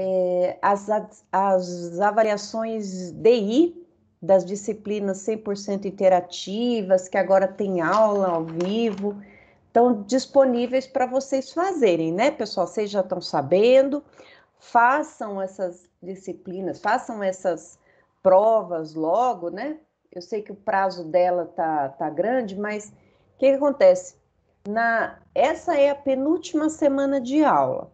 é, as, as avaliações DI das disciplinas 100% interativas, que agora tem aula ao vivo, estão disponíveis para vocês fazerem, né, pessoal? Vocês já estão sabendo, façam essas disciplinas, façam essas provas logo, né? Eu sei que o prazo dela tá, tá grande, mas o que, que acontece? Na, essa é a penúltima semana de aula.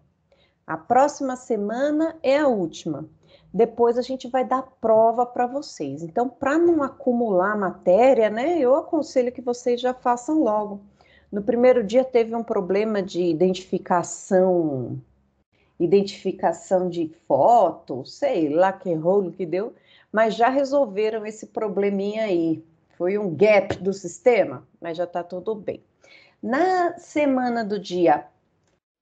A próxima semana é a última. Depois a gente vai dar prova para vocês. Então, para não acumular matéria, né, eu aconselho que vocês já façam logo. No primeiro dia teve um problema de identificação, identificação de foto, sei lá que rolo que deu, mas já resolveram esse probleminha aí. Foi um gap do sistema, mas já está tudo bem. Na semana do dia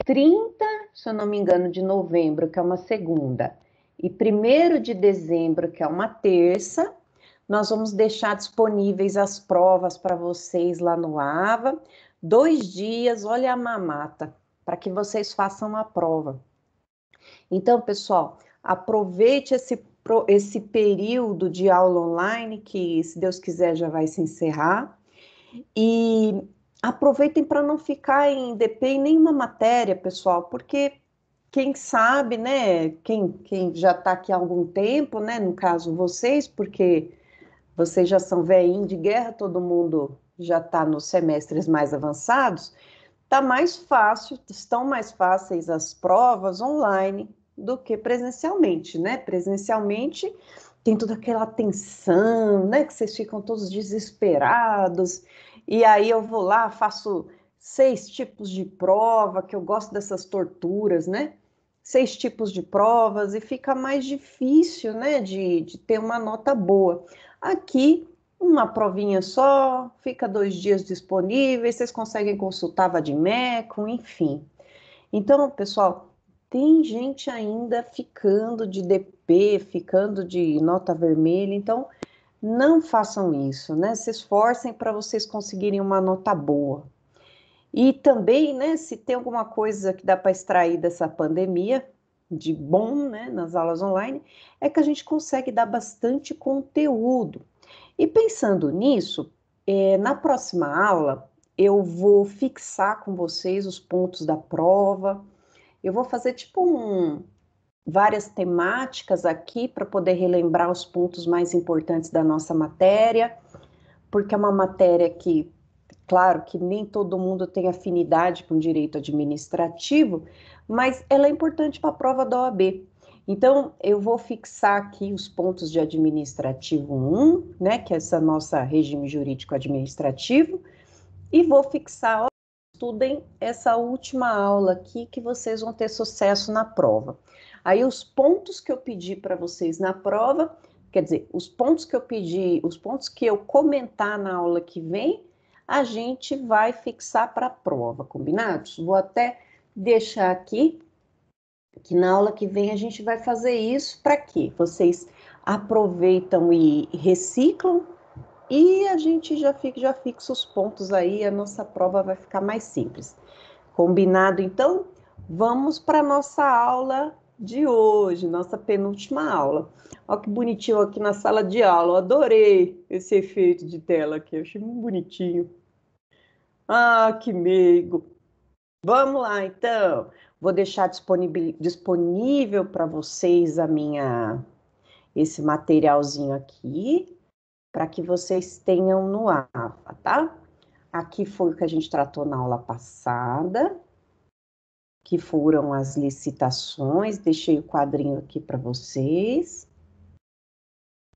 30, se eu não me engano, de novembro, que é uma segunda, e 1 de dezembro, que é uma terça, nós vamos deixar disponíveis as provas para vocês lá no AVA. Dois dias, olha a mamata, para que vocês façam a prova. Então, pessoal, aproveite esse, esse período de aula online, que se Deus quiser já vai se encerrar, e aproveitem para não ficar em DP em nenhuma matéria, pessoal, porque quem sabe, né? Quem, quem já está aqui há algum tempo, né? No caso, vocês, porque vocês já são veinhos de guerra, todo mundo já está nos semestres mais avançados, está mais fácil, estão mais fáceis as provas online do que presencialmente, né? Presencialmente tem toda aquela tensão, né? Que vocês ficam todos desesperados e aí eu vou lá, faço seis tipos de prova, que eu gosto dessas torturas, né? Seis tipos de provas e fica mais difícil, né, de, de ter uma nota boa. Aqui, uma provinha só, fica dois dias disponíveis, vocês conseguem consultar Vadimecum, enfim. Então, pessoal, tem gente ainda ficando de DP, ficando de nota vermelha, então não façam isso, né? Se esforcem para vocês conseguirem uma nota boa. E também, né, se tem alguma coisa que dá para extrair dessa pandemia de bom, né, nas aulas online, é que a gente consegue dar bastante conteúdo. E pensando nisso, é, na próxima aula eu vou fixar com vocês os pontos da prova. Eu vou fazer tipo um, várias temáticas aqui para poder relembrar os pontos mais importantes da nossa matéria, porque é uma matéria que, claro, que nem todo mundo tem afinidade com direito administrativo, mas ela é importante para a prova da OAB. Então, eu vou fixar aqui os pontos de administrativo 1, né, que é essa nossa regime jurídico administrativo, e vou fixar, ó, estudem essa última aula aqui que vocês vão ter sucesso na prova. Aí os pontos que eu pedi para vocês na prova, quer dizer, os pontos que eu pedi, os pontos que eu comentar na aula que vem, a gente vai fixar para a prova, combinados? Vou até deixar aqui que na aula que vem a gente vai fazer isso para que vocês aproveitam e reciclam e a gente já fica já fixa os pontos aí, a nossa prova vai ficar mais simples. Combinado então? Vamos para nossa aula de hoje, nossa penúltima aula. Olha que bonitinho aqui na sala de aula. Eu adorei esse efeito de tela aqui, eu achei muito bonitinho. Ah, que meigo. Vamos lá, então. Vou deixar disponível para vocês a minha esse materialzinho aqui, para que vocês tenham no AFA, tá? Aqui foi o que a gente tratou na aula passada que foram as licitações, deixei o quadrinho aqui para vocês.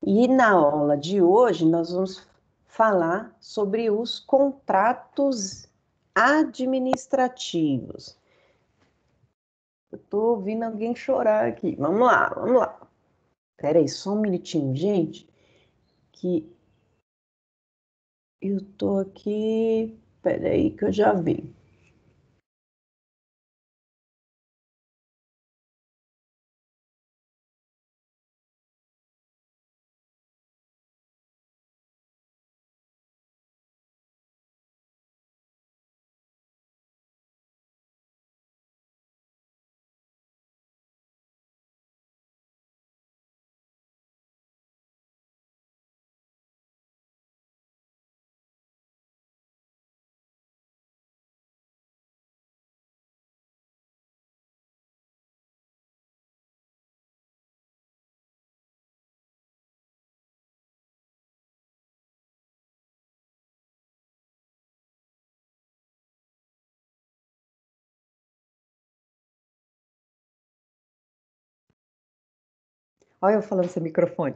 E na aula de hoje nós vamos falar sobre os contratos administrativos. Eu tô ouvindo alguém chorar aqui. Vamos lá, vamos lá. Espera aí, só um minutinho, gente, que eu tô aqui. Espera aí que eu já vi. Olha eu falando sem microfone.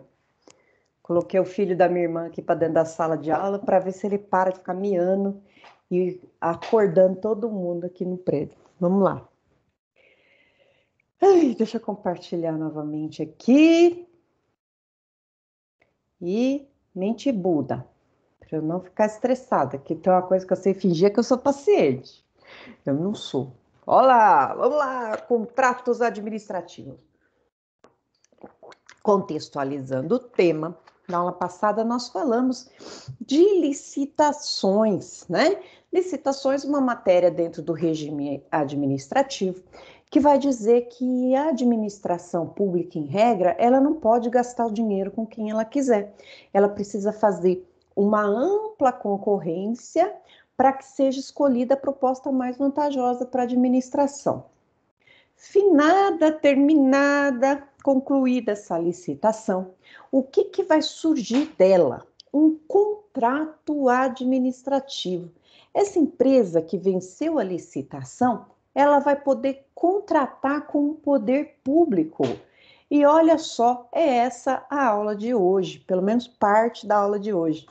Coloquei o filho da minha irmã aqui para dentro da sala de aula para ver se ele para de ficar miando e acordando todo mundo aqui no prédio. Vamos lá. Ai, deixa eu compartilhar novamente aqui. E mente Buda, para eu não ficar estressada, que tem uma coisa que eu sei fingir é que eu sou paciente. Eu não sou. Olá, vamos lá, contratos administrativos contextualizando o tema, na aula passada nós falamos de licitações, né? Licitações, uma matéria dentro do regime administrativo, que vai dizer que a administração pública, em regra, ela não pode gastar o dinheiro com quem ela quiser. Ela precisa fazer uma ampla concorrência para que seja escolhida a proposta mais vantajosa para a administração. Finada, terminada concluída essa licitação, o que, que vai surgir dela? Um contrato administrativo. Essa empresa que venceu a licitação, ela vai poder contratar com o poder público. E olha só, é essa a aula de hoje, pelo menos parte da aula de hoje.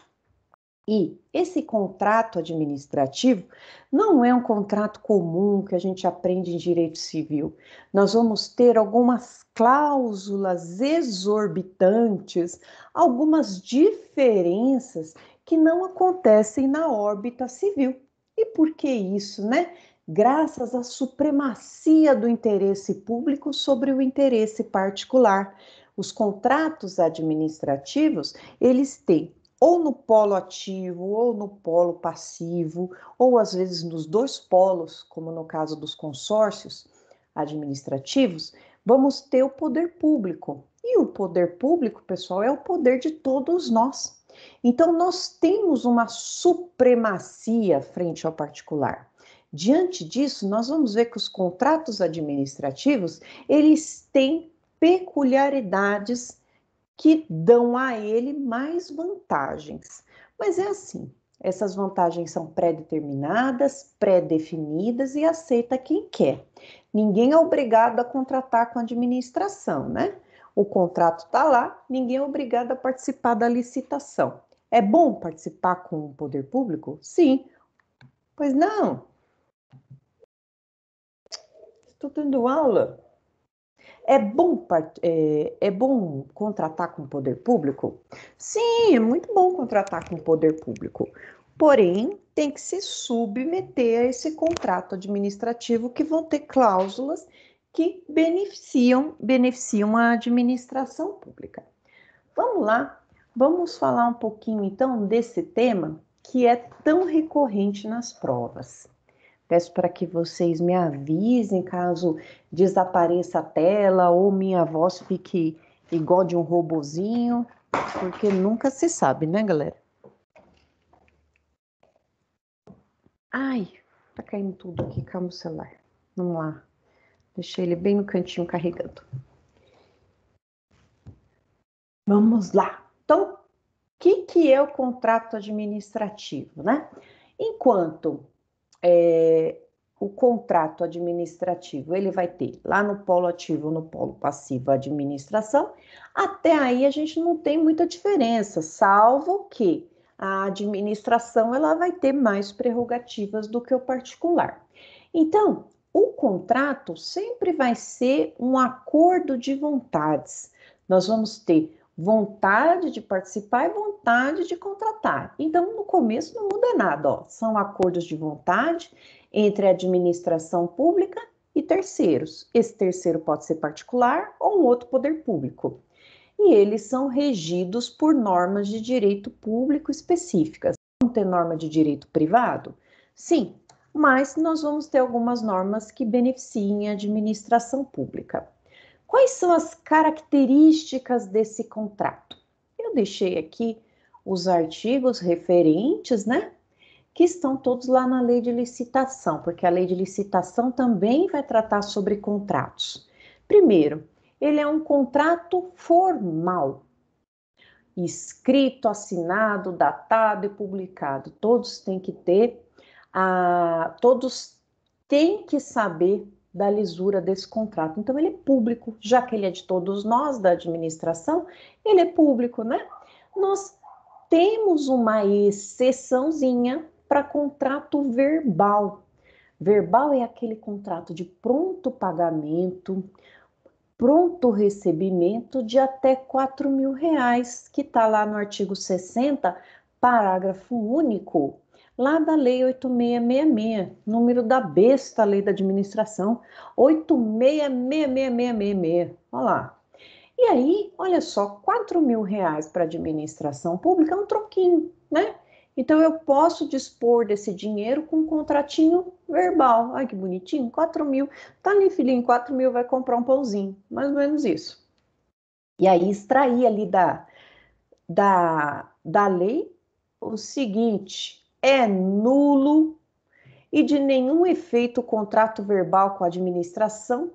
E esse contrato administrativo não é um contrato comum que a gente aprende em direito civil. Nós vamos ter algumas cláusulas exorbitantes, algumas diferenças que não acontecem na órbita civil. E por que isso, né? Graças à supremacia do interesse público sobre o interesse particular. Os contratos administrativos, eles têm ou no polo ativo, ou no polo passivo, ou às vezes nos dois polos, como no caso dos consórcios administrativos, vamos ter o poder público. E o poder público, pessoal, é o poder de todos nós. Então, nós temos uma supremacia frente ao particular. Diante disso, nós vamos ver que os contratos administrativos, eles têm peculiaridades que dão a ele mais vantagens. Mas é assim, essas vantagens são pré-determinadas, pré-definidas e aceita quem quer. Ninguém é obrigado a contratar com a administração, né? O contrato está lá, ninguém é obrigado a participar da licitação. É bom participar com o poder público? Sim. Pois não. Estou dando aula. É bom, é, é bom contratar com o poder público? Sim, é muito bom contratar com o poder público. Porém, tem que se submeter a esse contrato administrativo que vão ter cláusulas que beneficiam, beneficiam a administração pública. Vamos lá, vamos falar um pouquinho então desse tema que é tão recorrente nas provas. Peço para que vocês me avisem caso desapareça a tela ou minha voz fique igual de um robozinho, porque nunca se sabe, né, galera? Ai, tá caindo tudo aqui, calma o celular. Vamos lá. Deixei ele bem no cantinho carregando. Vamos lá. Então, o que, que é o contrato administrativo, né? Enquanto é, o contrato administrativo. Ele vai ter lá no polo ativo, no polo passivo, a administração. Até aí a gente não tem muita diferença, salvo que a administração ela vai ter mais prerrogativas do que o particular. Então, o contrato sempre vai ser um acordo de vontades. Nós vamos ter vontade de participar e vontade de contratar. Então, no começo não muda nada, ó. são acordos de vontade entre a administração pública e terceiros. Esse terceiro pode ser particular ou um outro poder público. E eles são regidos por normas de direito público específicas. Não tem norma de direito privado? Sim, mas nós vamos ter algumas normas que beneficiem a administração pública. Quais são as características desse contrato? Eu deixei aqui os artigos referentes, né? Que estão todos lá na lei de licitação, porque a lei de licitação também vai tratar sobre contratos. Primeiro, ele é um contrato formal, escrito, assinado, datado e publicado. Todos têm que ter, a, ah, todos têm que saber da lisura desse contrato. Então, ele é público, já que ele é de todos nós da administração, ele é público, né? Nós temos uma exceçãozinha para contrato verbal. Verbal é aquele contrato de pronto pagamento, pronto recebimento de até 4 mil reais, que está lá no artigo 60, parágrafo único lá da Lei 8666, número da besta Lei da Administração, 8666666, Olha lá. E aí, olha só, 4 mil reais para administração pública é um troquinho, né? Então eu posso dispor desse dinheiro com um contratinho verbal. Ai, que bonitinho, 4 mil. Tá ali, filhinho, 4 mil vai comprar um pãozinho. Mais ou menos isso. E aí extrair ali da, da, da lei o seguinte: é nulo e de nenhum efeito o contrato verbal com a administração,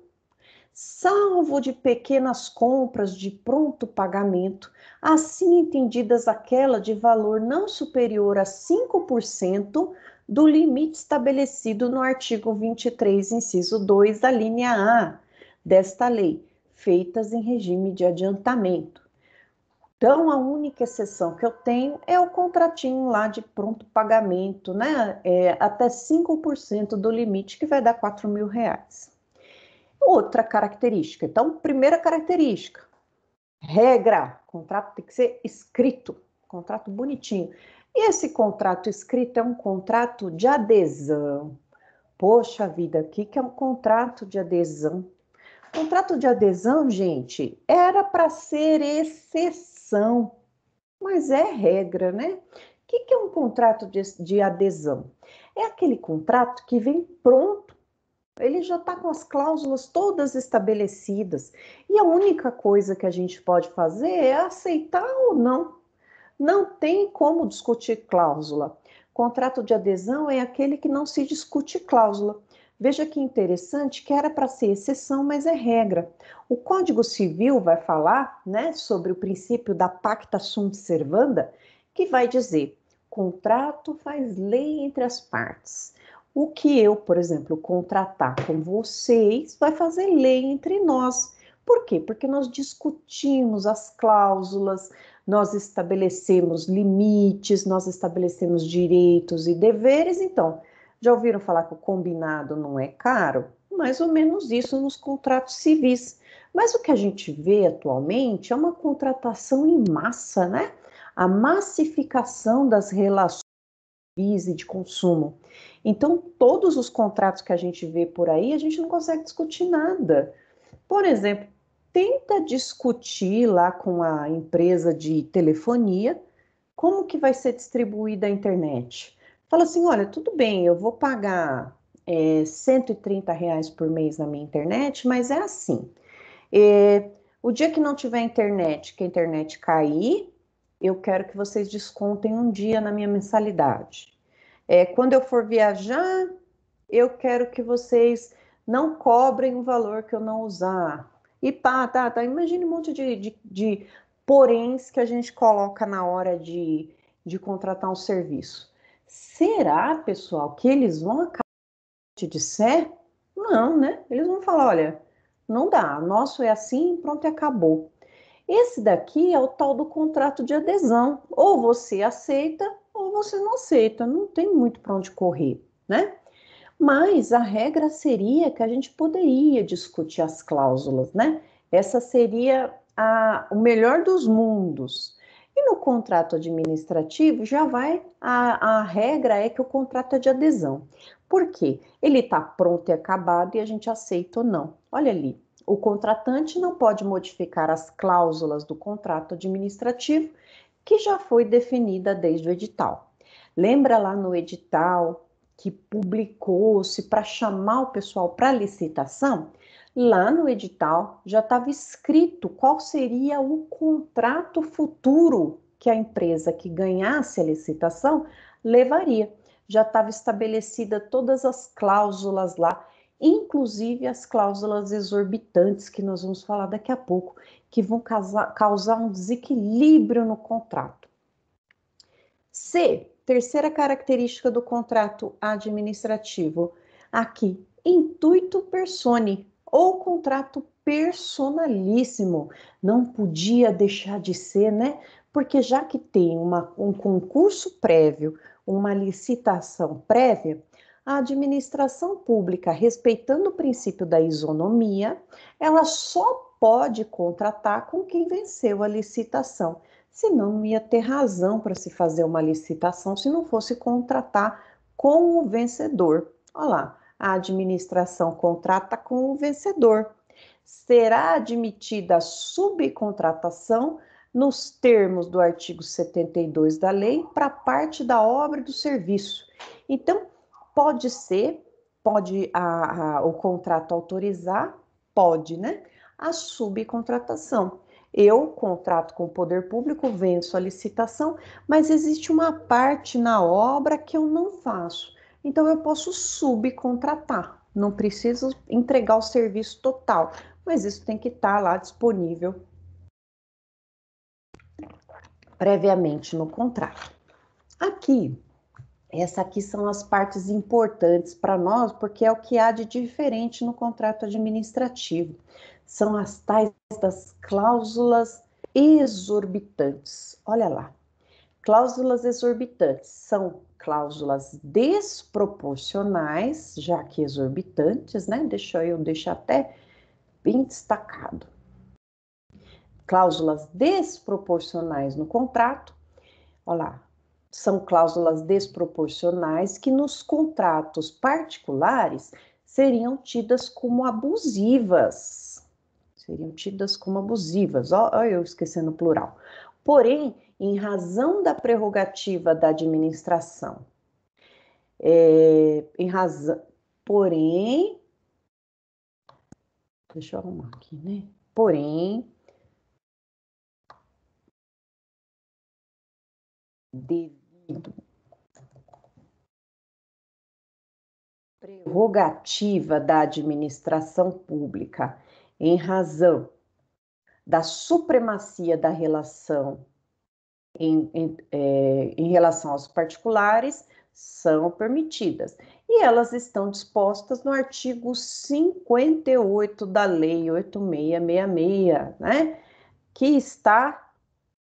salvo de pequenas compras de pronto pagamento, assim entendidas aquela de valor não superior a 5% do limite estabelecido no artigo 23, inciso 2 da linha A desta lei, feitas em regime de adiantamento. Então, a única exceção que eu tenho é o contratinho lá de pronto pagamento, né? É, até 5% do limite, que vai dar 4 mil reais. Outra característica. Então, primeira característica, regra: contrato tem que ser escrito, contrato bonitinho. E esse contrato escrito é um contrato de adesão. Poxa vida, o que, é um contrato de adesão? Contrato de adesão, gente, era para ser exceção adesão, mas é regra, né? O que, que é um contrato de, de adesão? É aquele contrato que vem pronto, ele já está com as cláusulas todas estabelecidas, e a única coisa que a gente pode fazer é aceitar ou não. Não tem como discutir cláusula. Contrato de adesão é aquele que não se discute cláusula. Veja que interessante que era para ser exceção, mas é regra. O Código Civil vai falar né, sobre o princípio da pacta sunt servanda, que vai dizer: contrato faz lei entre as partes. O que eu, por exemplo, contratar com vocês vai fazer lei entre nós. Por quê? Porque nós discutimos as cláusulas, nós estabelecemos limites, nós estabelecemos direitos e deveres, então já ouviram falar que o combinado não é caro? Mais ou menos isso nos contratos civis. Mas o que a gente vê atualmente é uma contratação em massa, né? A massificação das relações de consumo. Então, todos os contratos que a gente vê por aí, a gente não consegue discutir nada. Por exemplo, tenta discutir lá com a empresa de telefonia como que vai ser distribuída a internet. Fala assim: olha, tudo bem, eu vou pagar é, eh, 130 reais por mês na minha internet, mas é assim. É, o dia que não tiver internet, que a internet cair, eu quero que vocês descontem um dia na minha mensalidade. É, quando eu for viajar, eu quero que vocês não cobrem o valor que eu não usar. E pá, tá, tá. Imagine um monte de, de, de poréns que a gente coloca na hora de, de contratar um serviço. Será, pessoal, que eles vão acabar te disser? Não, né? Eles vão falar, olha, não dá, nosso é assim, pronto e acabou. Esse daqui é o tal do contrato de adesão. Ou você aceita ou você não aceita, não tem muito para onde correr, né? Mas a regra seria que a gente poderia discutir as cláusulas, né? Essa seria a, o melhor dos mundos, e no contrato administrativo já vai, a, a regra é que o contrato é de adesão. Por quê? Ele está pronto e acabado e a gente aceita ou não. Olha ali, o contratante não pode modificar as cláusulas do contrato administrativo que já foi definida desde o edital. Lembra lá no edital que publicou-se para chamar o pessoal para licitação? Lá no edital já estava escrito qual seria o contrato futuro que a empresa que ganhasse a licitação levaria. Já estava estabelecida todas as cláusulas lá, inclusive as cláusulas exorbitantes que nós vamos falar daqui a pouco, que vão causar, um desequilíbrio no contrato. C, terceira característica do contrato administrativo. Aqui, intuito persone ou contrato personalíssimo. Não podia deixar de ser, né? Porque já que tem uma, um concurso prévio, uma licitação prévia, a administração pública, respeitando o princípio da isonomia, ela só pode contratar com quem venceu a licitação. Senão, não ia ter razão para se fazer uma licitação se não fosse contratar com o vencedor. Olha lá, a administração contrata com o vencedor. Será admitida a subcontratação nos termos do artigo 72 da lei para parte da obra e do serviço. Então, pode ser, pode a, a, o contrato autorizar, pode, né? A subcontratação. Eu contrato com o poder público, venço a licitação, mas existe uma parte na obra que eu não faço. Então eu posso subcontratar, não preciso entregar o serviço total, mas isso tem que estar tá lá disponível previamente no contrato. Aqui, essa aqui são as partes importantes para nós, porque é o que há de diferente no contrato administrativo. São as tais das cláusulas exorbitantes. Olha lá. Cláusulas exorbitantes são cláusulas desproporcionais, já que exorbitantes, né? Deixa eu deixar até bem destacado. Cláusulas desproporcionais no contrato. Olha lá, são cláusulas desproporcionais que nos contratos particulares seriam tidas como abusivas. Seriam tidas como abusivas, ó, ó eu esquecendo o plural. Porém, em razão da prerrogativa da administração. É, em razão, porém, deixa eu arrumar aqui, né? Porém, devido prerrogativa da administração pública em razão da supremacia da relação em, em, é, em relação aos particulares são permitidas e elas estão dispostas no artigo 58 da Lei 8666, né? Que está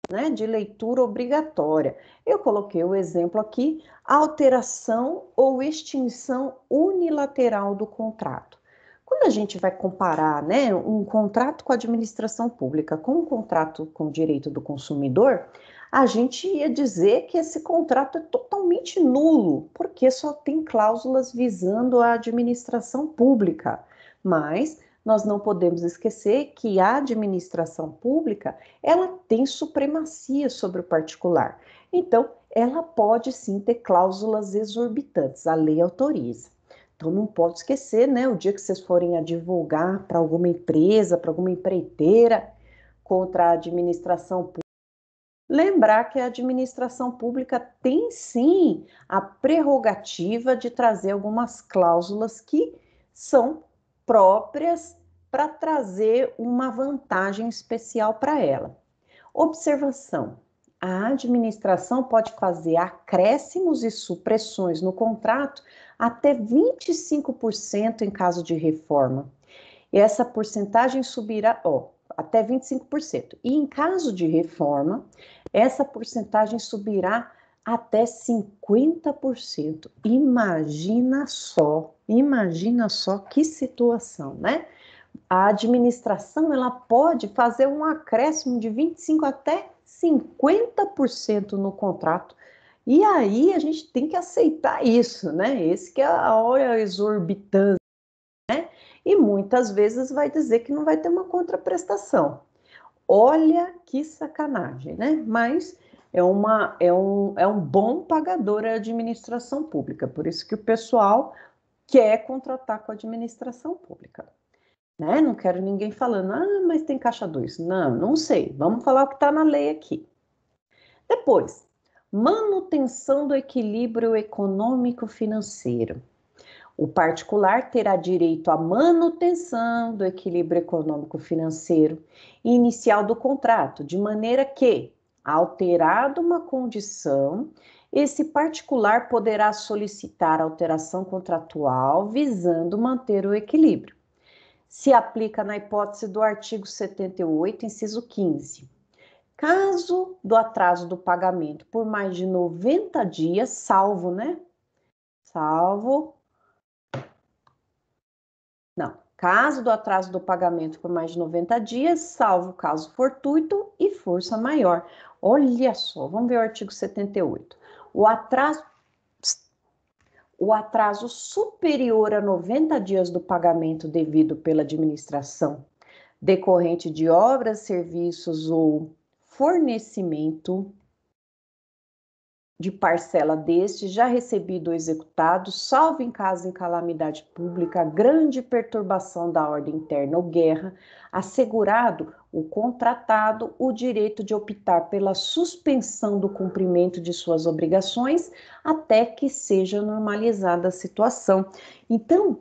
né, de leitura obrigatória. Eu coloquei o exemplo aqui: alteração ou extinção unilateral do contrato. Quando a gente vai comparar né, um contrato com a administração pública com um contrato com direito do consumidor, a gente ia dizer que esse contrato é totalmente nulo, porque só tem cláusulas visando a administração pública. Mas nós não podemos esquecer que a administração pública, ela tem supremacia sobre o particular. Então, ela pode sim ter cláusulas exorbitantes, a lei autoriza. Então não pode esquecer, né? O dia que vocês forem advogar para alguma empresa, para alguma empreiteira contra a administração pública, lembrar que a administração pública tem sim a prerrogativa de trazer algumas cláusulas que são próprias para trazer uma vantagem especial para ela. Observação: a administração pode fazer acréscimos e supressões no contrato até 25% em caso de reforma. E essa porcentagem subirá, ó, até 25%. E em caso de reforma, essa porcentagem subirá até 50%. Imagina só, imagina só que situação, né? A administração ela pode fazer um acréscimo de 25 até 50% no contrato. E aí a gente tem que aceitar isso, né? Esse que é a hora exorbitante, né? E muitas vezes vai dizer que não vai ter uma contraprestação. Olha que sacanagem, né? Mas é, uma, é, um, é um bom pagador a administração pública, por isso que o pessoal quer contratar com a administração pública. Né? Não quero ninguém falando, ah, mas tem caixa 2. Não, não sei. Vamos falar o que está na lei aqui. Depois, manutenção do equilíbrio econômico-financeiro. O particular terá direito à manutenção do equilíbrio econômico-financeiro inicial do contrato, de maneira que, alterada uma condição, esse particular poderá solicitar alteração contratual visando manter o equilíbrio. Se aplica na hipótese do artigo 78, inciso 15. Caso do atraso do pagamento por mais de 90 dias, salvo, né? Salvo não. Caso do atraso do pagamento por mais de 90 dias, salvo caso fortuito e força maior. Olha só, vamos ver o artigo 78. O atraso o atraso superior a 90 dias do pagamento devido pela administração decorrente de obras, serviços ou fornecimento de parcela deste já recebido ou executado, salvo em caso em calamidade pública, grande perturbação da ordem interna ou guerra, assegurado o contratado o direito de optar pela suspensão do cumprimento de suas obrigações até que seja normalizada a situação. Então,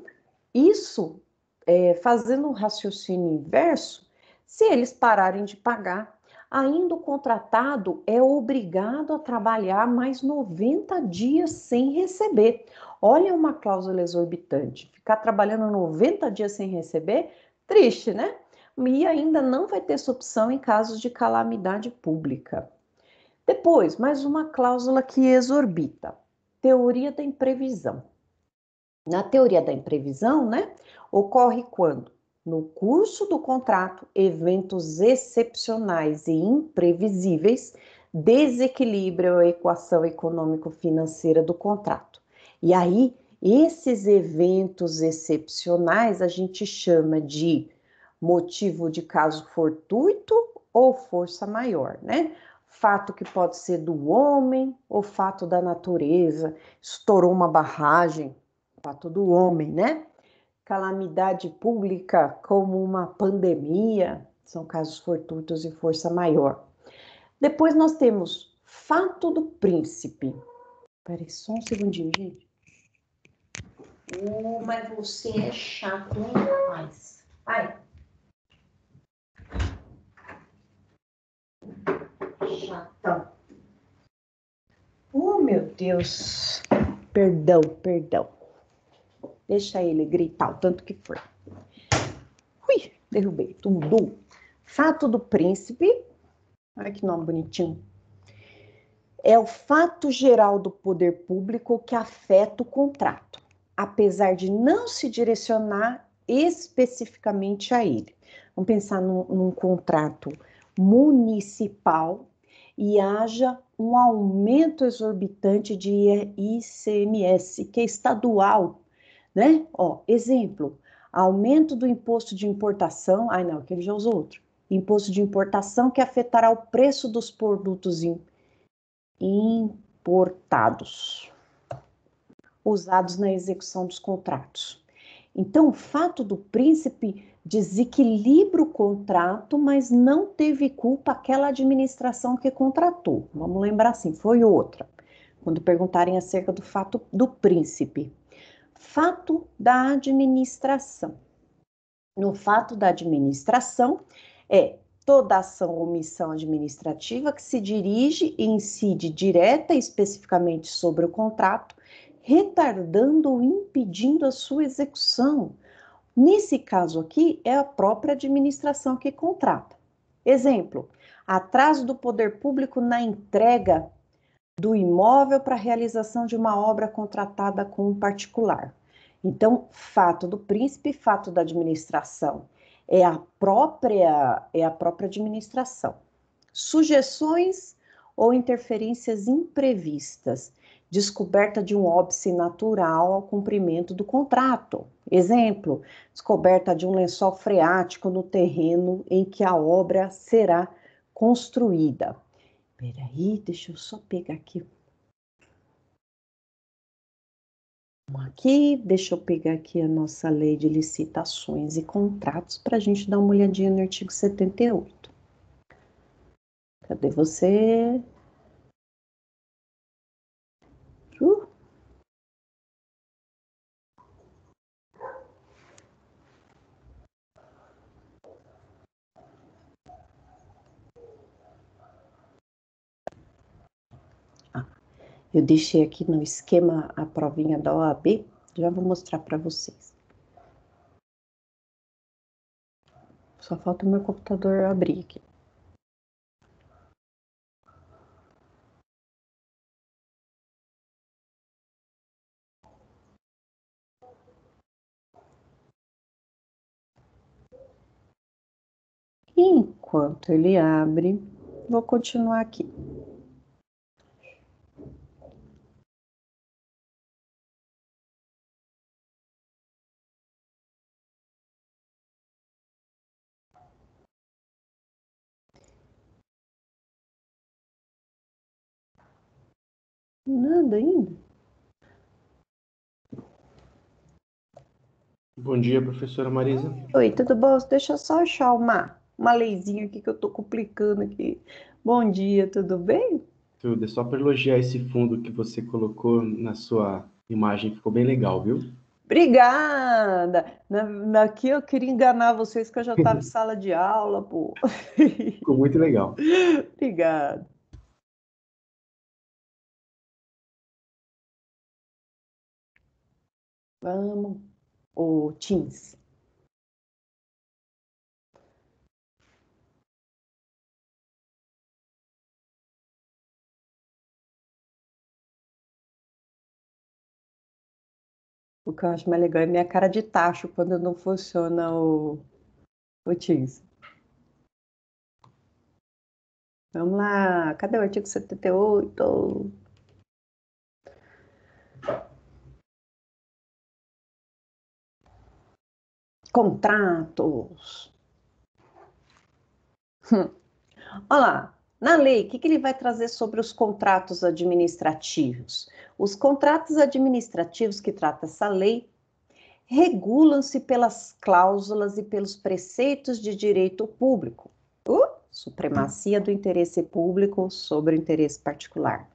isso, é, fazendo um raciocínio inverso, se eles pararem de pagar, ainda o contratado é obrigado a trabalhar mais 90 dias sem receber. Olha uma cláusula exorbitante. Ficar trabalhando 90 dias sem receber, triste, né? E ainda não vai ter essa opção em casos de calamidade pública. Depois, mais uma cláusula que exorbita. Teoria da imprevisão. Na teoria da imprevisão, né, ocorre quando no curso do contrato eventos excepcionais e imprevisíveis desequilibram a equação econômico-financeira do contrato. E aí, esses eventos excepcionais a gente chama de motivo de caso fortuito ou força maior, né? Fato que pode ser do homem ou fato da natureza, estourou uma barragem, fato tá do homem, né? calamidade pública, como uma pandemia, são casos fortuitos e força maior. Depois nós temos fato do príncipe. Peraí, só um segundinho, gente. Oh, mas você é chato, hein, rapaz? Vai. Chatão. Oh, meu Deus. Perdão, perdão. Deixa ele gritar o tanto que for. Ui, derrubei, tudo Fato do príncipe. Olha que nome bonitinho. É o fato geral do poder público que afeta o contrato, apesar de não se direcionar especificamente a ele. Vamos pensar num, num contrato municipal e haja um aumento exorbitante de ICMS, que é estadual, né? Ó, exemplo, aumento do imposto de importação, ai não, aquele já usou outro. Imposto de importação que afetará o preço dos produtos importados usados na execução dos contratos. Então, o fato do príncipe desequilibra o contrato, mas não teve culpa aquela administração que contratou. Vamos lembrar assim, foi outra. Quando perguntarem acerca do fato do príncipe, fato da administração. No fato da administração, é toda ação ou omissão administrativa que se dirige e incide direta e especificamente sobre o contrato, retardando ou impedindo a sua execução. Nesse caso aqui, é a própria administração que contrata. Exemplo: atraso do poder público na entrega do imóvel para a realização de uma obra contratada com um particular. Então, fato do príncipe, fato da administração. É a própria, é a própria administração. Sugestões ou interferências imprevistas. Descoberta de um óbice natural ao cumprimento do contrato. Exemplo, descoberta de um lençol freático no terreno em que a obra será construída. Peraí, deixa eu só pegar aqui. aqui, deixa eu pegar aqui a nossa lei de licitações e contratos para a gente dar uma olhadinha no artigo 78. Cadê você? Eu deixei aqui no esquema a provinha da OAB, já vou mostrar para vocês. Só falta o meu computador abrir aqui. E enquanto ele abre, vou continuar aqui. Nada ainda. Bom dia, professora Marisa. Oi, tudo bom? Deixa eu só achar uma, uma leizinha aqui que eu tô complicando aqui. Bom dia, tudo bem? Tudo, é só para elogiar esse fundo que você colocou na sua imagem, ficou bem legal, viu? Obrigada! Na, daqui eu queria enganar vocês que eu já estava em sala de aula, pô. Ficou muito legal. Obrigada. Vamos. O Teams. O que eu acho mais legal é minha cara de tacho quando não funciona o, o Teams. Vamos lá, cadê o artigo 78? contratos. Hum. Olha lá, na lei, o que, que ele vai trazer sobre os contratos administrativos? Os contratos administrativos que trata essa lei regulam-se pelas cláusulas e pelos preceitos de direito público. Uh, supremacia do interesse público sobre o interesse particular,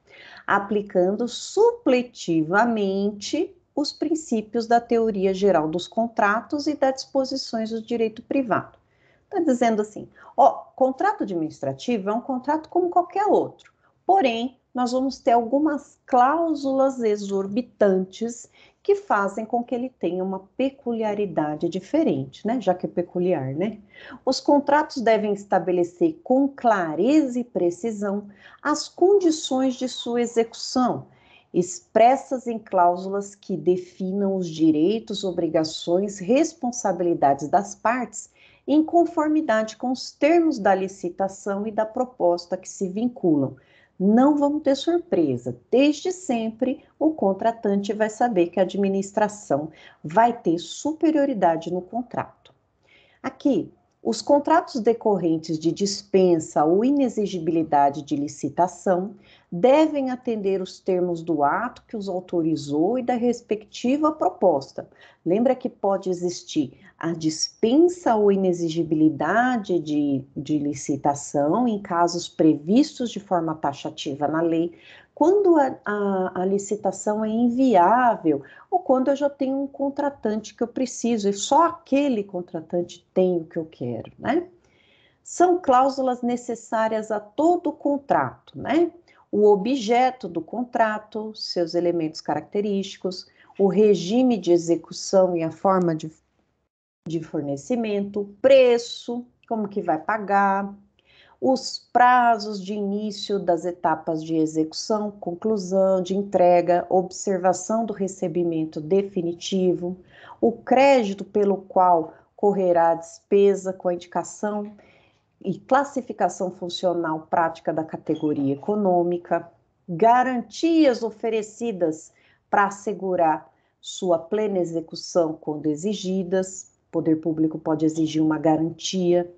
aplicando supletivamente os princípios da teoria geral dos contratos e das disposições do direito privado. Está dizendo assim: ó, contrato administrativo é um contrato como qualquer outro, porém, nós vamos ter algumas cláusulas exorbitantes que fazem com que ele tenha uma peculiaridade diferente, né? Já que é peculiar, né? Os contratos devem estabelecer com clareza e precisão as condições de sua execução, expressas em cláusulas que definam os direitos, obrigações, responsabilidades das partes em conformidade com os termos da licitação e da proposta que se vinculam. Não vamos ter surpresa, desde sempre o contratante vai saber que a administração vai ter superioridade no contrato. Aqui, os contratos decorrentes de dispensa ou inexigibilidade de licitação devem atender os termos do ato que os autorizou e da respectiva proposta. Lembra que pode existir a dispensa ou inexigibilidade de, de licitação em casos previstos de forma taxativa na lei, quando a, a, a, licitação é inviável ou quando eu já tenho um contratante que eu preciso e só aquele contratante tem o que eu quero, né? São cláusulas necessárias a todo contrato, né? o objeto do contrato, seus elementos característicos, o regime de execução e a forma de, de fornecimento, preço, como que vai pagar, os prazos de início das etapas de execução, conclusão, de entrega, observação do recebimento definitivo, o crédito pelo qual correrá a despesa com a indicação e classificação funcional prática da categoria econômica, garantias oferecidas para assegurar sua plena execução quando exigidas, poder público pode exigir uma garantia,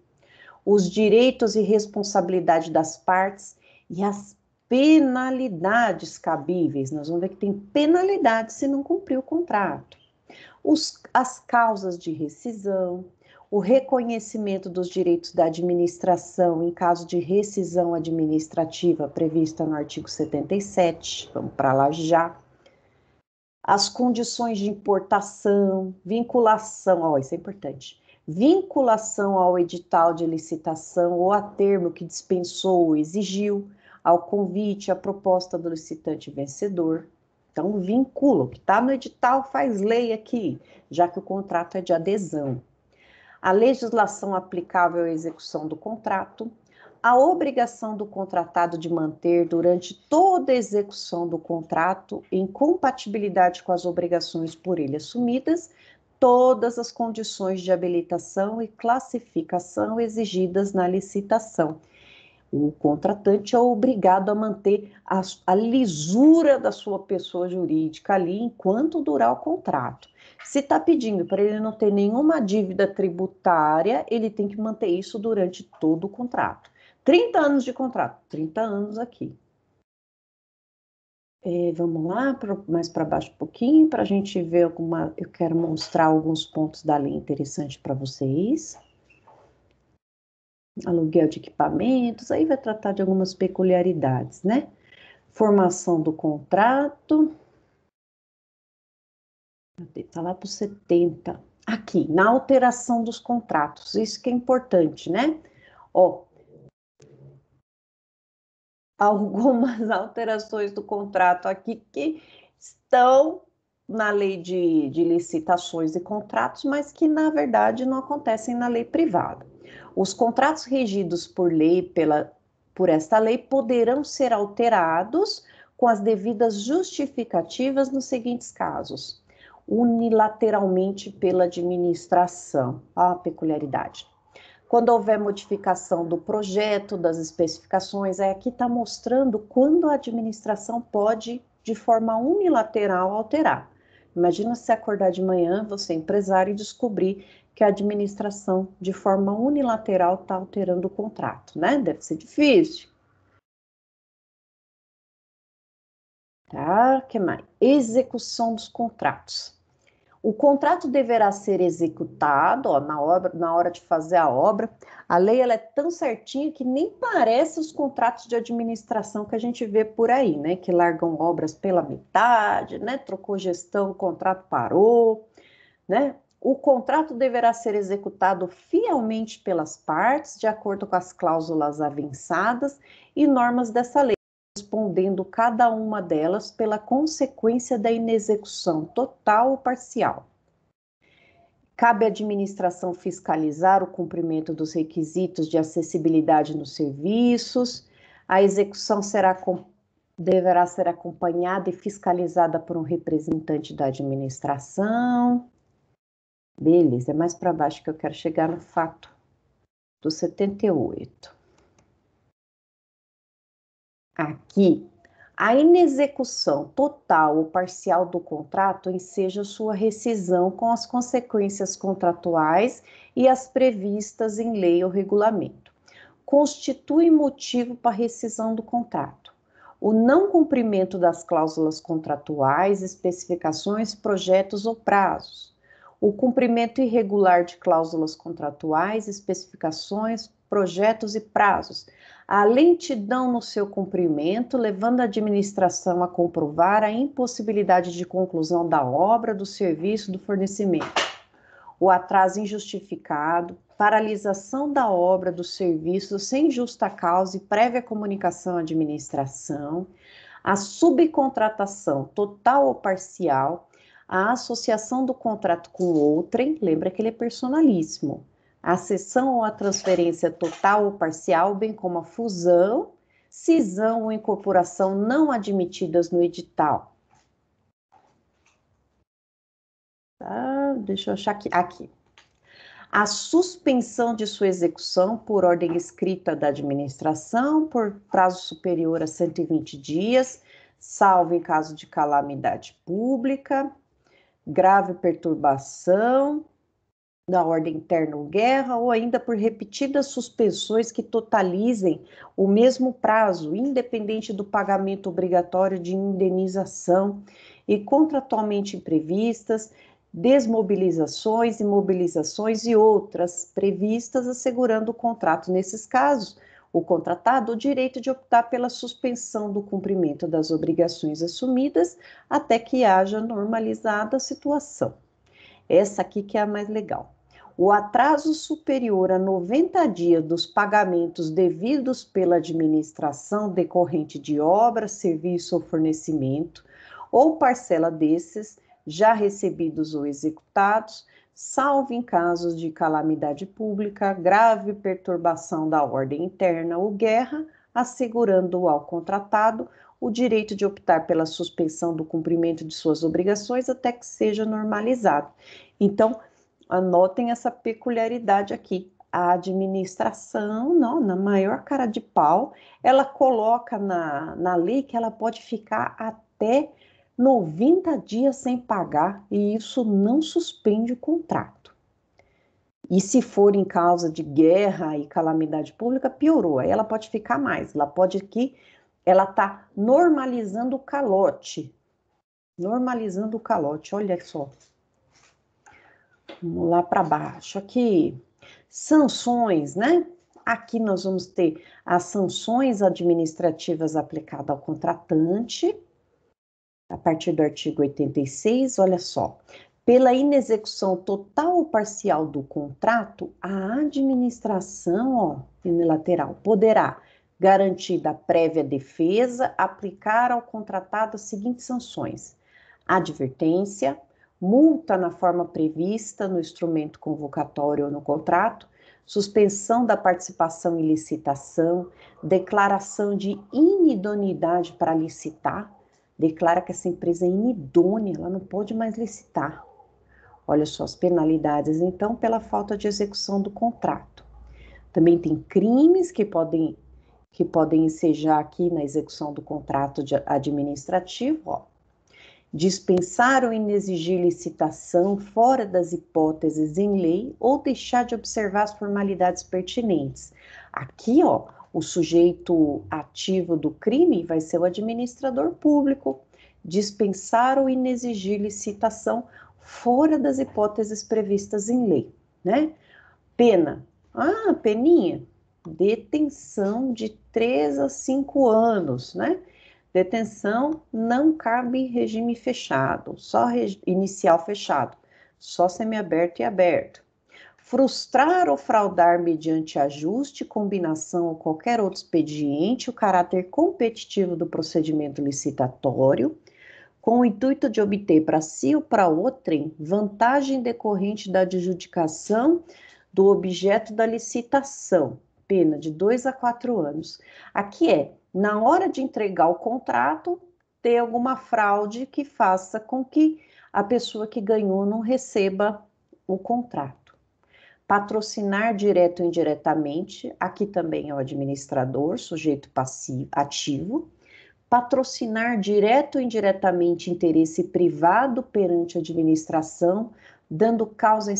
os direitos e responsabilidade das partes e as penalidades cabíveis. Nós vamos ver que tem penalidade se não cumprir o contrato. Os, as causas de rescisão, o reconhecimento dos direitos da administração em caso de rescisão administrativa prevista no artigo 77, vamos para lá já. As condições de importação, vinculação, ó, isso é importante. Vinculação ao edital de licitação ou a termo que dispensou ou exigiu, ao convite, à proposta do licitante vencedor, então, vincula. O que está no edital faz lei aqui, já que o contrato é de adesão a legislação aplicável à execução do contrato, a obrigação do contratado de manter durante toda a execução do contrato, em compatibilidade com as obrigações por ele assumidas, todas as condições de habilitação e classificação exigidas na licitação. O contratante é obrigado a manter a, a lisura da sua pessoa jurídica ali enquanto durar o contrato. Se está pedindo para ele não ter nenhuma dívida tributária, ele tem que manter isso durante todo o contrato. 30 anos de contrato, 30 anos aqui. É, vamos lá, mais para baixo um pouquinho, para a gente ver alguma. Eu quero mostrar alguns pontos da lei interessante para vocês. Aluguel de equipamentos, aí vai tratar de algumas peculiaridades, né? Formação do contrato Está lá para os 70. Aqui, na alteração dos contratos. Isso que é importante, né? Ó, algumas alterações do contrato aqui que estão na lei de, de, licitações e contratos, mas que na verdade não acontecem na lei privada. Os contratos regidos por lei, pela, por esta lei, poderão ser alterados com as devidas justificativas nos seguintes casos: unilateralmente pela administração. a peculiaridade. Quando houver modificação do projeto, das especificações, é aqui está mostrando quando a administração pode, de forma unilateral, alterar. Imagina se acordar de manhã, você é empresário, e descobrir que a administração, de forma unilateral, está alterando o contrato, né? Deve ser difícil. Tá? que mais? Execução dos contratos. O contrato deverá ser executado ó, na, obra, na hora de fazer a obra. A lei ela é tão certinha que nem parece os contratos de administração que a gente vê por aí, né? Que largam obras pela metade, né? Trocou gestão, o contrato parou, né? O contrato deverá ser executado fielmente pelas partes, de acordo com as cláusulas avançadas e normas dessa lei respondendo cada uma delas pela consequência da inexecução total ou parcial. Cabe à administração fiscalizar o cumprimento dos requisitos de acessibilidade nos serviços. A execução será deverá ser acompanhada e fiscalizada por um representante da administração. Beleza, é mais para baixo que eu quero chegar no fato do 78 aqui a inexecução total ou parcial do contrato enseja sua rescisão com as consequências contratuais e as previstas em lei ou regulamento. Constitui motivo para rescisão do contrato. O não cumprimento das cláusulas contratuais, especificações, projetos ou prazos. O cumprimento irregular de cláusulas contratuais, especificações, projetos e prazos, a lentidão no seu cumprimento, levando a administração a comprovar a impossibilidade de conclusão da obra, do serviço, do fornecimento, o atraso injustificado, paralisação da obra, do serviço sem justa causa e prévia comunicação à administração, a subcontratação total ou parcial, a associação do contrato com outrem, lembra que ele é personalíssimo, a cessão ou a transferência total ou parcial, bem como a fusão, cisão ou incorporação não admitidas no edital. Tá, deixa eu achar aqui. aqui. A suspensão de sua execução por ordem escrita da administração por prazo superior a 120 dias, salvo em caso de calamidade pública, grave perturbação, da ordem interna ou guerra, ou ainda por repetidas suspensões que totalizem o mesmo prazo, independente do pagamento obrigatório de indenização e contratualmente imprevistas, desmobilizações, imobilizações e outras previstas, assegurando o contrato. Nesses casos, o contratado o direito de optar pela suspensão do cumprimento das obrigações assumidas até que haja normalizada a situação. Essa aqui que é a mais legal. O atraso superior a 90 dias dos pagamentos devidos pela administração decorrente de obra, serviço ou fornecimento, ou parcela desses, já recebidos ou executados, salvo em casos de calamidade pública, grave perturbação da ordem interna ou guerra, assegurando ao contratado o direito de optar pela suspensão do cumprimento de suas obrigações até que seja normalizado. Então, anotem essa peculiaridade aqui. A administração, não, na maior cara de pau, ela coloca na, na lei que ela pode ficar até 90 dias sem pagar e isso não suspende o contrato. E se for em causa de guerra e calamidade pública, piorou. Aí ela pode ficar mais, ela pode que ela está normalizando o calote. Normalizando o calote, olha só. Vamos lá para baixo aqui. Sanções, né? Aqui nós vamos ter as sanções administrativas aplicadas ao contratante, a partir do artigo 86, olha só. Pela inexecução total ou parcial do contrato, a administração ó, unilateral poderá garantida a prévia defesa, aplicar ao contratado as seguintes sanções: advertência, multa na forma prevista no instrumento convocatório ou no contrato, suspensão da participação em licitação, declaração de inidoneidade para licitar, declara que essa empresa é inidônea, ela não pode mais licitar. Olha só as penalidades, então, pela falta de execução do contrato. Também tem crimes que podem que podem ensejar aqui na execução do contrato administrativo, ó, dispensar ou inexigir licitação fora das hipóteses em lei ou deixar de observar as formalidades pertinentes. Aqui, ó, o sujeito ativo do crime vai ser o administrador público. Dispensar ou inexigir licitação fora das hipóteses previstas em lei, né? Pena. Ah, peninha detenção de 3 a 5 anos, né? Detenção não cabe em regime fechado, só inicial fechado, só semiaberto e aberto. Frustrar ou fraudar mediante ajuste, combinação ou qualquer outro expediente o caráter competitivo do procedimento licitatório, com o intuito de obter para si ou para outrem vantagem decorrente da adjudicação do objeto da licitação, pena de dois a quatro anos. Aqui é, na hora de entregar o contrato, ter alguma fraude que faça com que a pessoa que ganhou não receba o contrato. Patrocinar direto ou indiretamente, aqui também é o administrador, sujeito passivo, ativo. Patrocinar direto ou indiretamente interesse privado perante a administração, dando causa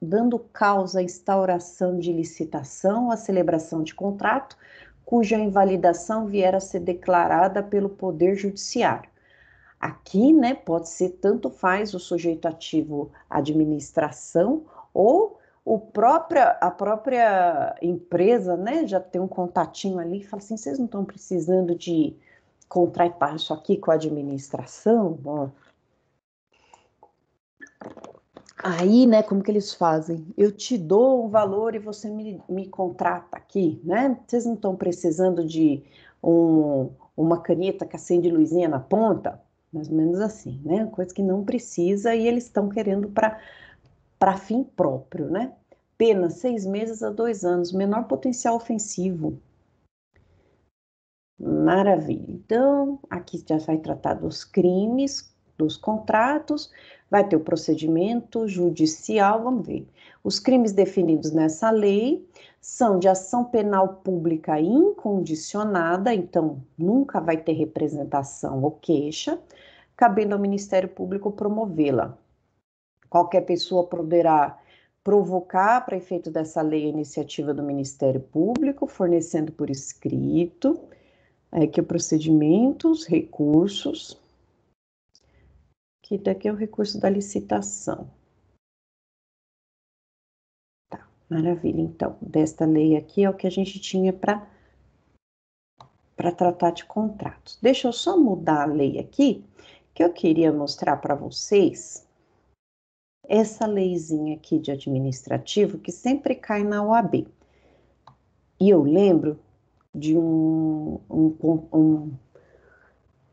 dando causa à instauração de licitação, à celebração de contrato, cuja invalidação vier a ser declarada pelo Poder Judiciário. Aqui, né, pode ser tanto faz o sujeito ativo administração ou o própria, a própria empresa, né, já tem um contatinho ali e fala assim, vocês não estão precisando de contratar passo aqui com a administração? Bom, Aí, né, como que eles fazem? Eu te dou um valor e você me, me contrata aqui, né? Vocês não estão precisando de um, uma caneta que acende luzinha na ponta? Mais ou menos assim, né? Coisa que não precisa e eles estão querendo para fim próprio, né? Pena, seis meses a dois anos, menor potencial ofensivo. Maravilha. Então, aqui já vai tratar dos crimes dos contratos, vai ter o procedimento judicial, vamos ver. Os crimes definidos nessa lei são de ação penal pública incondicionada, então nunca vai ter representação ou queixa, cabendo ao Ministério Público promovê-la. Qualquer pessoa poderá provocar para efeito dessa lei a iniciativa do Ministério Público, fornecendo por escrito é, que procedimentos, recursos que daqui é o recurso da licitação. Tá, maravilha. Então, desta lei aqui é o que a gente tinha para para tratar de contratos. Deixa eu só mudar a lei aqui, que eu queria mostrar para vocês essa leizinha aqui de administrativo que sempre cai na OAB. E eu lembro de um, um, um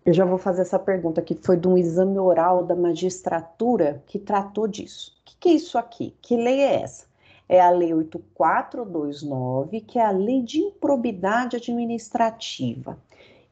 eu já vou fazer essa pergunta que foi de um exame oral da magistratura que tratou disso. O que, que é isso aqui? Que lei é essa? É a Lei 8429, que é a Lei de Improbidade Administrativa.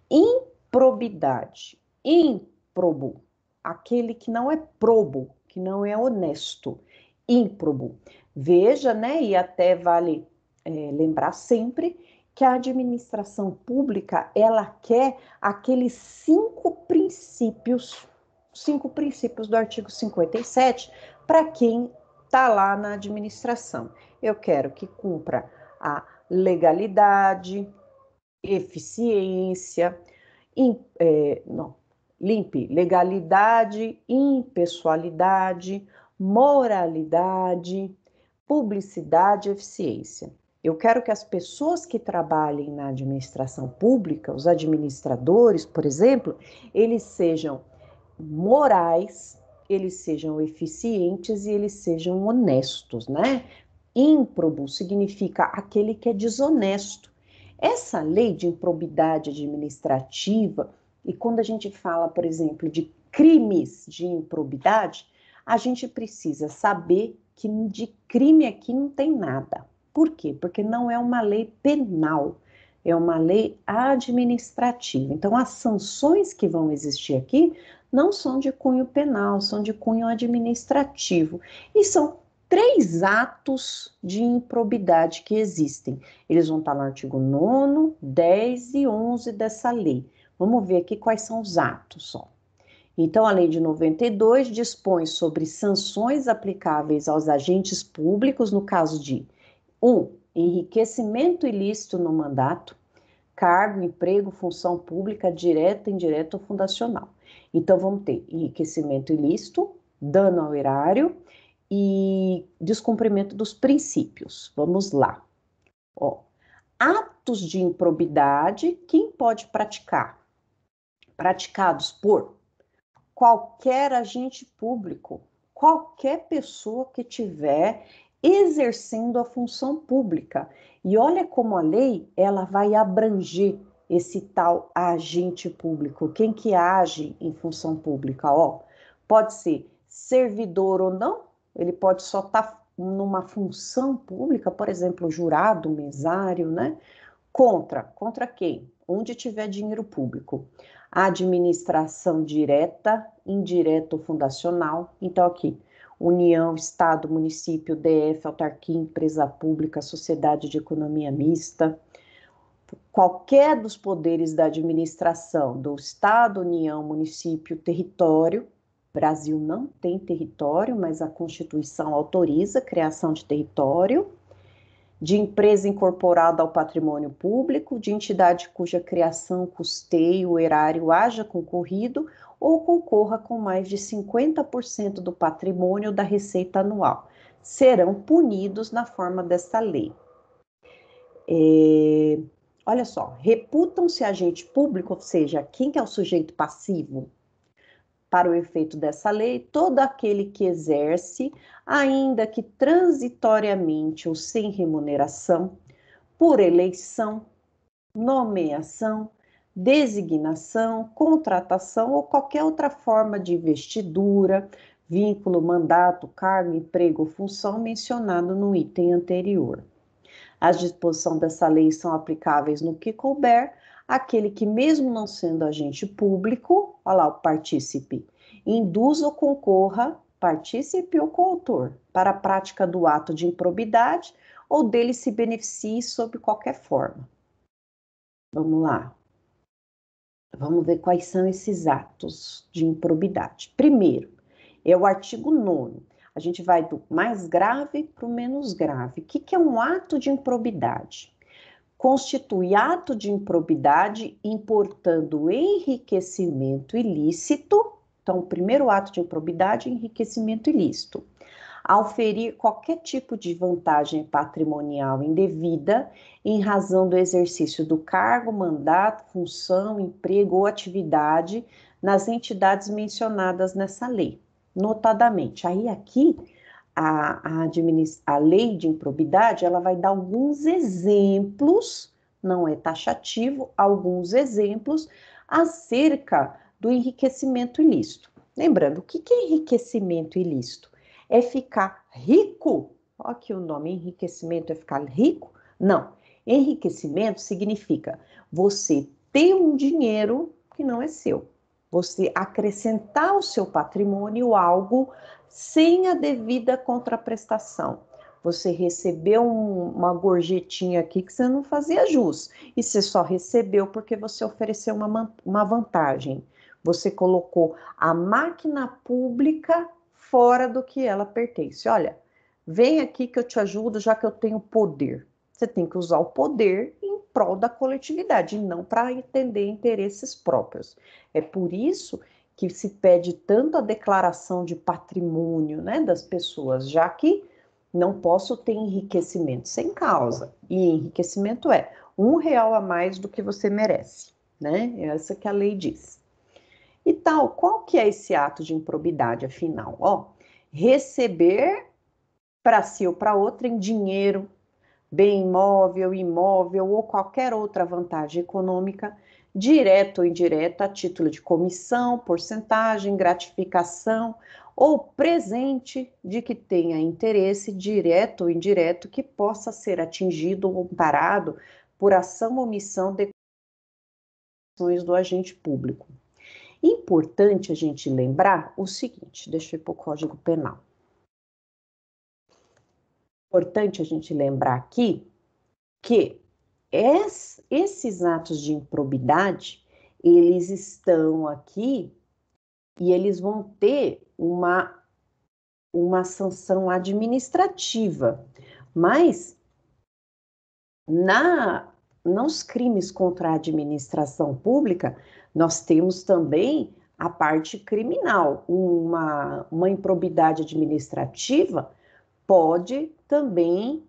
Improbidade, improbo, aquele que não é probo, que não é honesto, improbo. Veja, né, e até vale é, lembrar sempre que a administração pública ela quer aqueles cinco princípios, cinco princípios do artigo 57 para quem está lá na administração. Eu quero que cumpra a legalidade, eficiência, é, não, limpe legalidade, impessoalidade, moralidade, publicidade, eficiência. Eu quero que as pessoas que trabalhem na administração pública, os administradores, por exemplo, eles sejam morais, eles sejam eficientes e eles sejam honestos, né? Ímprobo significa aquele que é desonesto. Essa lei de improbidade administrativa, e quando a gente fala, por exemplo, de crimes de improbidade, a gente precisa saber que de crime aqui não tem nada. Por quê? Porque não é uma lei penal, é uma lei administrativa. Então, as sanções que vão existir aqui não são de cunho penal, são de cunho administrativo e são três atos de improbidade que existem. Eles vão estar no artigo 9, 10 e 11 dessa lei. Vamos ver aqui quais são os atos. Ó. Então, a lei de 92 dispõe sobre sanções aplicáveis aos agentes públicos no caso de 1. Enriquecimento ilícito no mandato, cargo, emprego, função pública, direta, indireta ou fundacional. Então, vamos ter enriquecimento ilícito, dano ao erário e descumprimento dos princípios. Vamos lá. Ó, atos de improbidade, quem pode praticar? Praticados por qualquer agente público, qualquer pessoa que tiver exercendo a função pública. E olha como a lei, ela vai abranger esse tal agente público, quem que age em função pública, ó, pode ser servidor ou não, ele pode só estar tá numa função pública, por exemplo, jurado, mesário, né? Contra, contra quem? Onde tiver dinheiro público. Administração direta, indireta ou fundacional. Então aqui, União, Estado, Município, DF, Autarquia, Empresa Pública, Sociedade de Economia Mista, qualquer dos poderes da administração, do Estado, União, Município, Território. Brasil não tem território, mas a Constituição autoriza a criação de território de empresa incorporada ao patrimônio público, de entidade cuja criação, custeio, erário haja concorrido ou concorra com mais de 50% do patrimônio da receita anual, serão punidos na forma desta lei. É, olha só, reputam-se agente público, ou seja, quem que é o sujeito passivo? para o efeito dessa lei, todo aquele que exerce, ainda que transitoriamente ou sem remuneração, por eleição, nomeação, designação, contratação ou qualquer outra forma de investidura, vínculo, mandato, cargo, emprego ou função mencionado no item anterior. As disposições dessa lei são aplicáveis no que couber aquele que, mesmo não sendo agente público, olha lá o partícipe, induz ou concorra, partícipe ou coautor, para a prática do ato de improbidade ou dele se beneficie sob qualquer forma. Vamos lá. Vamos ver quais são esses atos de improbidade. Primeiro, é o artigo 9. A gente vai do mais grave para o menos grave. O que, que é um ato de improbidade? constitui ato de improbidade importando enriquecimento ilícito. Então, o primeiro ato de improbidade é enriquecimento ilícito. ferir qualquer tipo de vantagem patrimonial indevida em razão do exercício do cargo, mandato, função, emprego ou atividade nas entidades mencionadas nessa lei, notadamente. Aí aqui a, a, a lei de improbidade ela vai dar alguns exemplos, não é taxativo, alguns exemplos acerca do enriquecimento ilícito. Lembrando, o que é enriquecimento ilícito? É ficar rico. Olha aqui o nome: enriquecimento é ficar rico? Não. Enriquecimento significa você ter um dinheiro que não é seu, você acrescentar ao seu patrimônio algo sem a devida contraprestação. Você recebeu um, uma gorjetinha aqui que você não fazia jus, e você só recebeu porque você ofereceu uma, uma vantagem. Você colocou a máquina pública fora do que ela pertence. Olha, vem aqui que eu te ajudo, já que eu tenho poder. Você tem que usar o poder em prol da coletividade, não para atender interesses próprios. É por isso que se pede tanto a declaração de patrimônio né, das pessoas, já que não posso ter enriquecimento sem causa. E enriquecimento é um real a mais do que você merece, né? É essa que a lei diz. E tal, qual que é esse ato de improbidade, afinal? Ó, receber para si ou para outra em dinheiro, bem imóvel, imóvel ou qualquer outra vantagem econômica direto ou indireta, a título de comissão, porcentagem, gratificação ou presente de que tenha interesse direto ou indireto que possa ser atingido ou parado por ação ou omissão de do agente público. Importante a gente lembrar o seguinte, deixa eu ir para o Código Penal. Importante a gente lembrar aqui que es, esses atos de improbidade, eles estão aqui e eles vão ter uma, uma sanção administrativa, mas na nos crimes contra a administração pública, nós temos também a parte criminal. Uma, uma improbidade administrativa pode também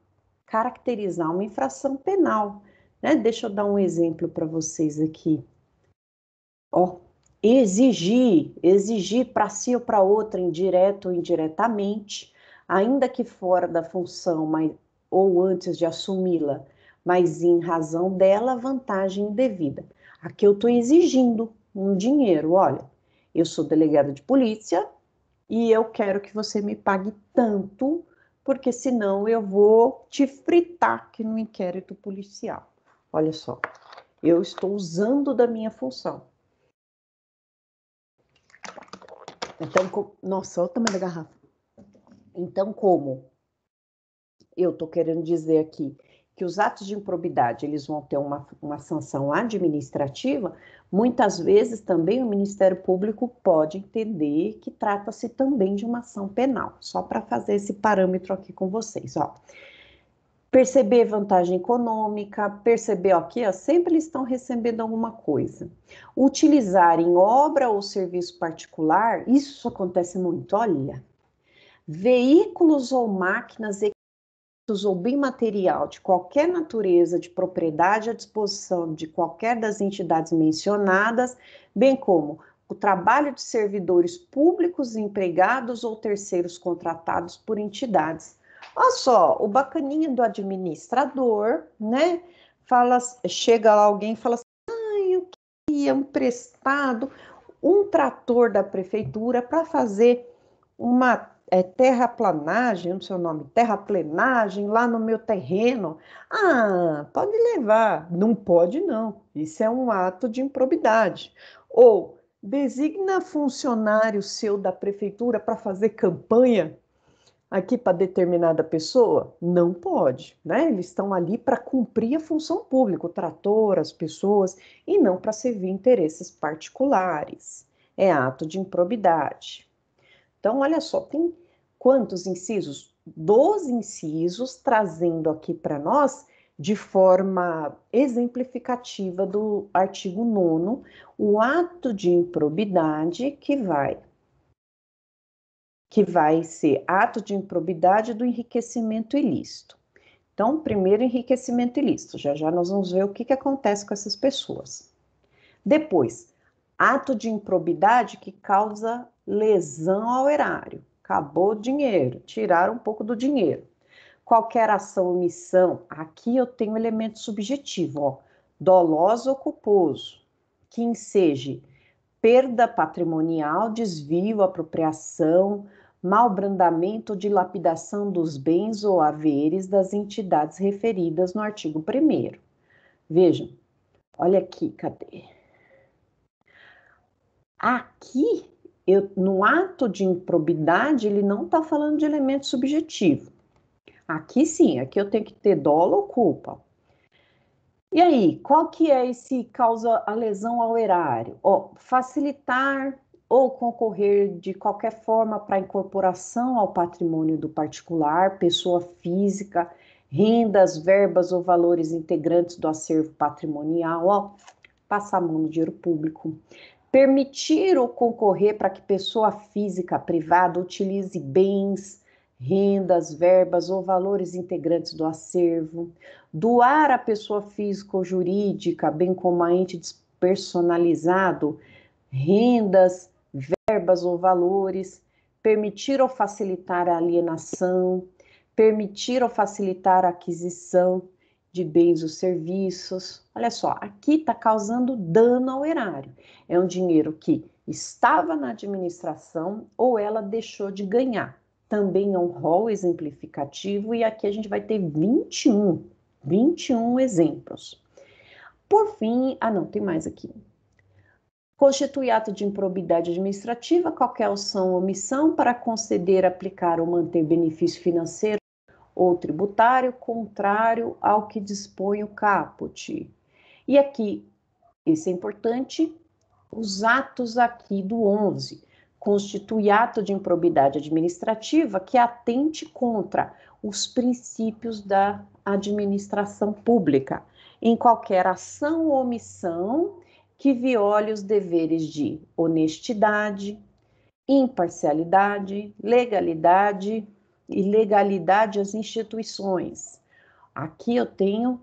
caracterizar uma infração penal. Né? Deixa eu dar um exemplo para vocês aqui. Ó, exigir, exigir para si ou para outra, indireto ou indiretamente, ainda que fora da função mas, ou antes de assumi-la, mas em razão dela, vantagem indevida. Aqui eu estou exigindo um dinheiro, olha, eu sou delegado de polícia e eu quero que você me pague tanto, porque senão eu vou te fritar aqui no inquérito policial. Olha só, eu estou usando da minha função. Então, nossa, olha o tamanho da garrafa. Então, como eu estou querendo dizer aqui que os atos de improbidade eles vão ter uma, uma sanção administrativa, muitas vezes também o Ministério Público pode entender que trata-se também de uma ação penal. Só para fazer esse parâmetro aqui com vocês, ó perceber vantagem econômica, perceber aqui, sempre eles estão recebendo alguma coisa. Utilizar em obra ou serviço particular, isso acontece muito, olha. Veículos ou máquinas, equipamentos ou bem material de qualquer natureza de propriedade à disposição de qualquer das entidades mencionadas, bem como o trabalho de servidores públicos, empregados ou terceiros contratados por entidades Olha só, o bacaninha do administrador, né? Fala, chega lá alguém e fala assim: ah, eu queria emprestado um trator da prefeitura para fazer uma é, terraplanagem, não sei o nome, terraplenagem lá no meu terreno. Ah, pode levar. Não pode, não. Isso é um ato de improbidade. Ou designa funcionário seu da prefeitura para fazer campanha aqui para determinada pessoa? Não pode, né? Eles estão ali para cumprir a função pública, o trator, as pessoas, e não para servir interesses particulares. É ato de improbidade. Então, olha só, tem quantos incisos? Dois incisos trazendo aqui para nós de forma exemplificativa do artigo 9 o ato de improbidade que vai que vai ser ato de improbidade do enriquecimento ilícito. Então, primeiro, enriquecimento ilícito. Já já nós vamos ver o que, que acontece com essas pessoas. Depois, ato de improbidade que causa lesão ao erário. Acabou o dinheiro, tiraram um pouco do dinheiro. Qualquer ação ou missão, aqui eu tenho elemento subjetivo, ó, doloso ou culposo, que enseje perda patrimonial, desvio, apropriação, malbrandamento ou dilapidação dos bens ou haveres das entidades referidas no artigo 1. Vejam, olha aqui, cadê? Aqui, eu, no ato de improbidade, ele não está falando de elemento subjetivo. Aqui sim, aqui eu tenho que ter dolo ou culpa. E aí, qual que é esse causa a lesão ao erário? Ó, facilitar ou concorrer de qualquer forma para incorporação ao patrimônio do particular, pessoa física, rendas, verbas ou valores integrantes do acervo patrimonial, ó, passar a mão no dinheiro público. Permitir ou concorrer para que pessoa física privada utilize bens, rendas, verbas ou valores integrantes do acervo. Doar a pessoa física ou jurídica, bem como a ente despersonalizado, rendas, verbas ou valores, permitir ou facilitar a alienação, permitir ou facilitar a aquisição de bens ou serviços. Olha só, aqui está causando dano ao erário. É um dinheiro que estava na administração ou ela deixou de ganhar. Também é um rol exemplificativo e aqui a gente vai ter 21, 21 exemplos. Por fim, ah não, tem mais aqui. Constitui ato de improbidade administrativa qualquer ação ou omissão para conceder, aplicar ou manter benefício financeiro ou tributário contrário ao que dispõe o caput. E aqui, isso é importante, os atos aqui do 11 constitui ato de improbidade administrativa que atente contra os princípios da administração pública em qualquer ação ou omissão que viole os deveres de honestidade, imparcialidade, legalidade e legalidade às instituições. Aqui eu tenho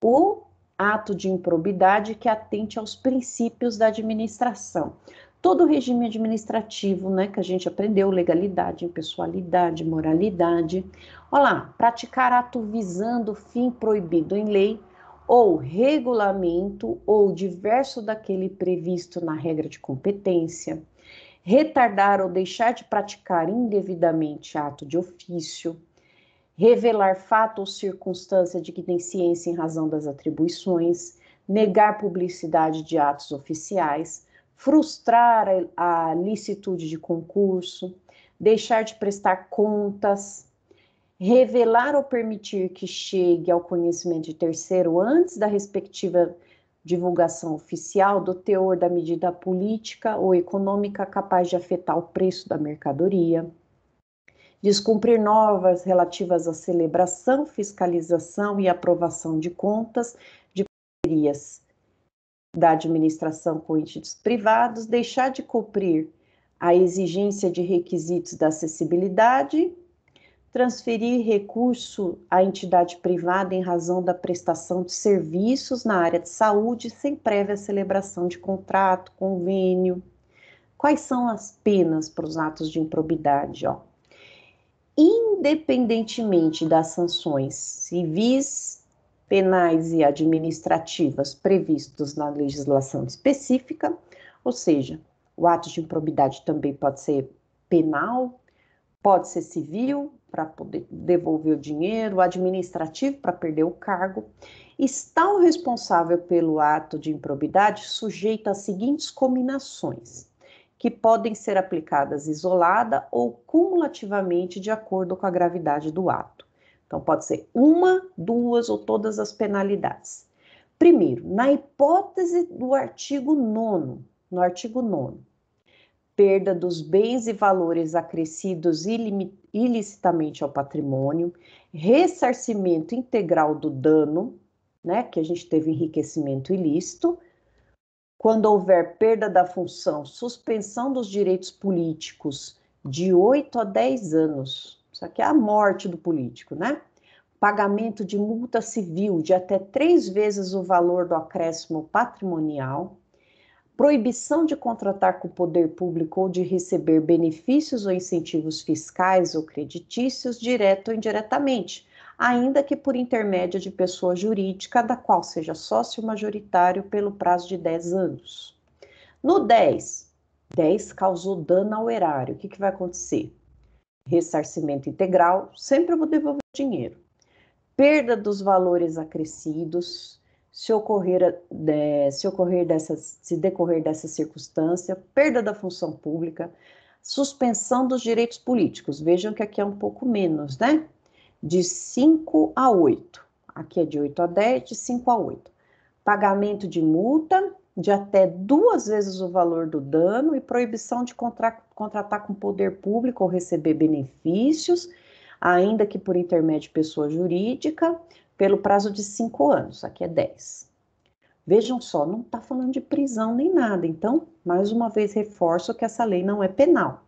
o ato de improbidade que atente aos princípios da administração. Todo o regime administrativo, né, que a gente aprendeu, legalidade, impessoalidade, moralidade. Olha lá, praticar ato visando fim proibido em lei ou regulamento ou diverso daquele previsto na regra de competência, retardar ou deixar de praticar indevidamente ato de ofício, revelar fato ou circunstância de que tem ciência em razão das atribuições, negar publicidade de atos oficiais, frustrar a licitude de concurso, deixar de prestar contas, revelar ou permitir que chegue ao conhecimento de terceiro antes da respectiva divulgação oficial do teor da medida política ou econômica capaz de afetar o preço da mercadoria, descumprir normas relativas à celebração, fiscalização e aprovação de contas de parcerias da administração com entes privados, deixar de cumprir a exigência de requisitos da acessibilidade transferir recurso à entidade privada em razão da prestação de serviços na área de saúde sem prévia celebração de contrato, convênio. Quais são as penas para os atos de improbidade? Ó? Independentemente das sanções civis, penais e administrativas previstos na legislação específica, ou seja, o ato de improbidade também pode ser penal, Pode ser civil, para poder devolver o dinheiro, administrativo, para perder o cargo. Está o responsável pelo ato de improbidade sujeito às seguintes combinações, que podem ser aplicadas isolada ou cumulativamente de acordo com a gravidade do ato. Então, pode ser uma, duas ou todas as penalidades. Primeiro, na hipótese do artigo 9, no artigo 9, perda dos bens e valores acrescidos ilicitamente ao patrimônio, ressarcimento integral do dano, né, que a gente teve enriquecimento ilícito, quando houver perda da função, suspensão dos direitos políticos de 8 a 10 anos. Isso aqui é a morte do político, né? Pagamento de multa civil de até três vezes o valor do acréscimo patrimonial, proibição de contratar com o poder público ou de receber benefícios ou incentivos fiscais ou creditícios, direto ou indiretamente, ainda que por intermédio de pessoa jurídica da qual seja sócio majoritário pelo prazo de 10 anos. No 10, 10 causou dano ao erário. O que, que vai acontecer? Ressarcimento integral, sempre vou devolver o dinheiro. Perda dos valores acrescidos, se ocorrer, se, ocorrer dessa, se decorrer dessa circunstância, perda da função pública, suspensão dos direitos políticos. Vejam que aqui é um pouco menos, né? De 5 a 8. Aqui é de 8 a 10, de 5 a 8. Pagamento de multa de até duas vezes o valor do dano e proibição de contra contratar com poder público ou receber benefícios, ainda que por intermédio de pessoa jurídica, pelo prazo de cinco anos, aqui é 10. Vejam só, não está falando de prisão nem nada, então, mais uma vez reforço que essa lei não é penal.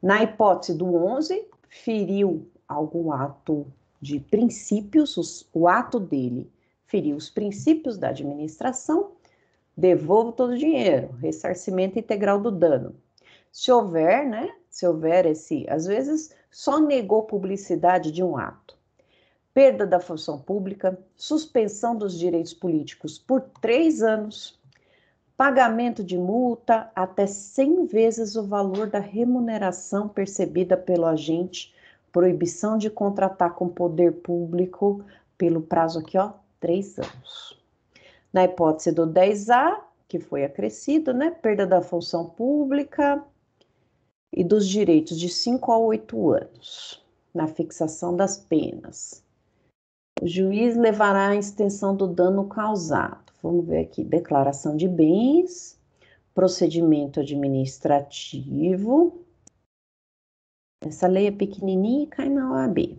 Na hipótese do 11, feriu algum ato de princípios, os, o ato dele feriu os princípios da administração, devolvo todo o dinheiro, ressarcimento integral do dano. Se houver, né? Se houver esse, às vezes só negou publicidade de um ato perda da função pública, suspensão dos direitos políticos por três anos, pagamento de multa até 100 vezes o valor da remuneração percebida pelo agente, proibição de contratar com poder público pelo prazo aqui, ó, três anos. Na hipótese do 10A, que foi acrescido, né, perda da função pública e dos direitos de 5 a 8 anos na fixação das penas. O juiz levará a extensão do dano causado. Vamos ver aqui: declaração de bens, procedimento administrativo. Essa lei é pequenininha e cai na OAB.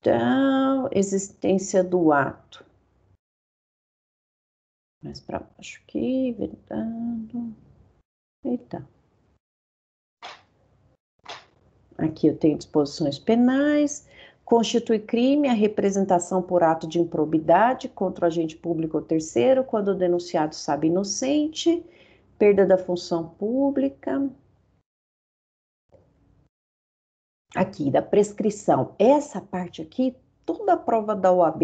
Então, existência do ato. Mais para baixo aqui, vedando. Eita. Aqui eu tenho disposições penais Constitui crime a representação por ato de improbidade contra o agente público ou terceiro, quando o denunciado sabe inocente, perda da função pública. Aqui, da prescrição. Essa parte aqui, toda a prova da OAB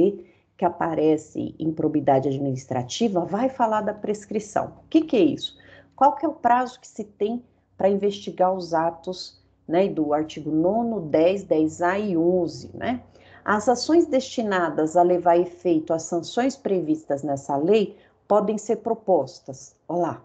que aparece em administrativa vai falar da prescrição. O que, que é isso? Qual que é o prazo que se tem para investigar os atos né, do artigo 9, 10, 10A e 11, né? As ações destinadas a levar efeito às sanções previstas nessa lei podem ser propostas. Olá,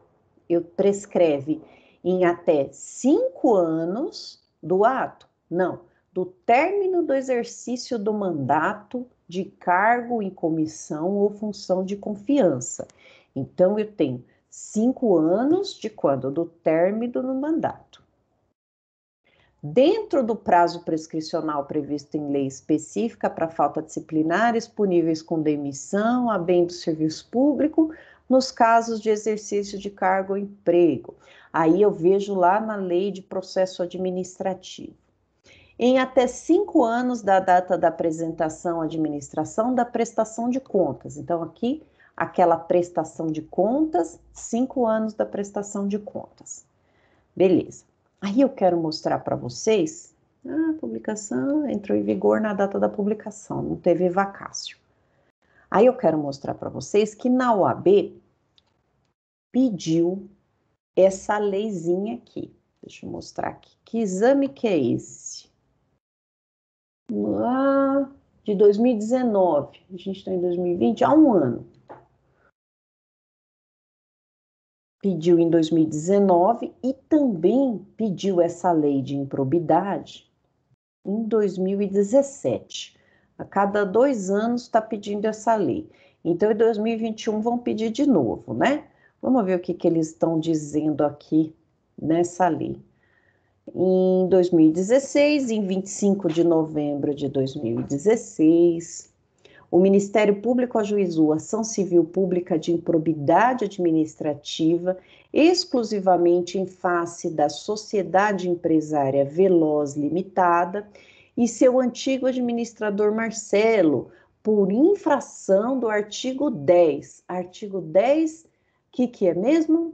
eu prescreve em até cinco anos do ato, não, do término do exercício do mandato de cargo em comissão ou função de confiança. Então, eu tenho cinco anos de quando? Do término do mandato dentro do prazo prescricional previsto em lei específica para falta disciplinar, puníveis com demissão a bem do serviço público nos casos de exercício de cargo ou emprego. Aí eu vejo lá na lei de processo administrativo. Em até cinco anos da data da apresentação à administração da prestação de contas. Então, aqui, aquela prestação de contas, cinco anos da prestação de contas. Beleza. Aí eu quero mostrar para vocês, a publicação entrou em vigor na data da publicação, não teve vacácio. Aí eu quero mostrar para vocês que na OAB pediu essa leizinha aqui. Deixa eu mostrar aqui. Que exame que é esse? Lá de 2019. A gente está em 2020, há um ano. pediu em 2019 e também pediu essa lei de improbidade em 2017. A cada dois anos está pedindo essa lei. Então, em 2021 vão pedir de novo, né? Vamos ver o que, que eles estão dizendo aqui nessa lei. Em 2016, em 25 de novembro de 2016, o Ministério Público ajuizou ação civil pública de improbidade administrativa exclusivamente em face da Sociedade Empresária Veloz Limitada e seu antigo administrador Marcelo por infração do artigo 10. Artigo 10, que que é mesmo?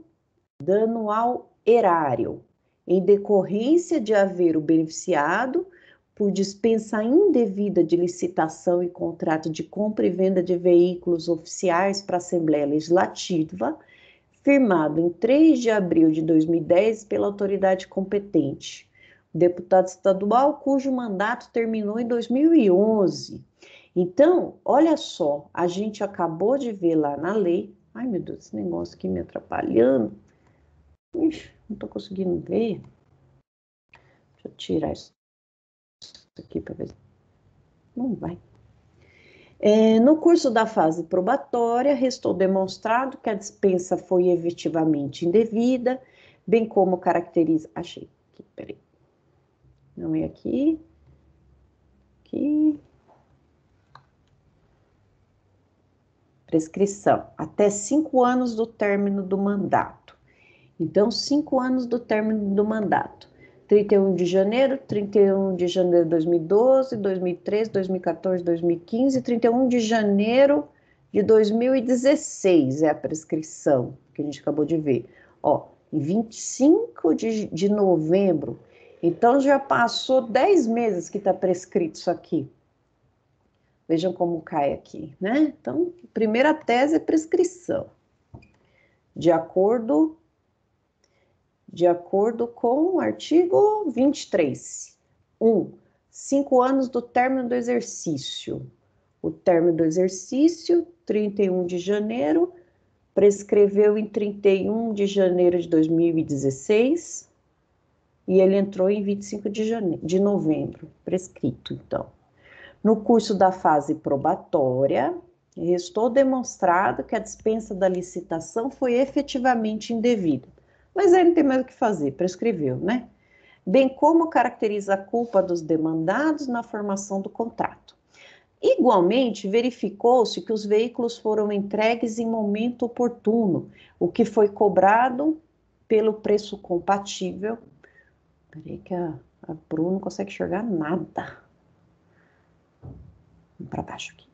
Dano ao erário. Em decorrência de haver o beneficiado por dispensa indevida de licitação e contrato de compra e venda de veículos oficiais para a Assembleia Legislativa, firmado em 3 de abril de 2010 pela autoridade competente, deputado estadual cujo mandato terminou em 2011. Então, olha só, a gente acabou de ver lá na lei. Ai, meu Deus, esse negócio aqui me atrapalhando. Ixi, não estou conseguindo ver. Deixa eu tirar isso aqui para ver. Não vai. É, no curso da fase probatória, restou demonstrado que a dispensa foi efetivamente indevida, bem como caracteriza. Achei. Aqui, peraí. Não é aqui. Aqui. Prescrição. Até cinco anos do término do mandato. Então, cinco anos do término do mandato. 31 de janeiro, 31 de janeiro de 2012, 2013, 2014, 2015, 31 de janeiro de 2016 é a prescrição que a gente acabou de ver. Ó, em 25 de, de novembro, então já passou 10 meses que está prescrito isso aqui. Vejam como cai aqui, né? Então, primeira tese é prescrição. De acordo de acordo com o artigo 23. 1. Um, cinco anos do término do exercício. O término do exercício, 31 de janeiro, prescreveu em 31 de janeiro de 2016 e ele entrou em 25 de, janeiro de novembro, prescrito, então. No curso da fase probatória, restou demonstrado que a dispensa da licitação foi efetivamente indevida mas ele não tem mais o que fazer, prescreveu, né? Bem como caracteriza a culpa dos demandados na formação do contrato. Igualmente, verificou-se que os veículos foram entregues em momento oportuno, o que foi cobrado pelo preço compatível. Peraí que a, a Bruno não consegue enxergar nada. Vamos para baixo aqui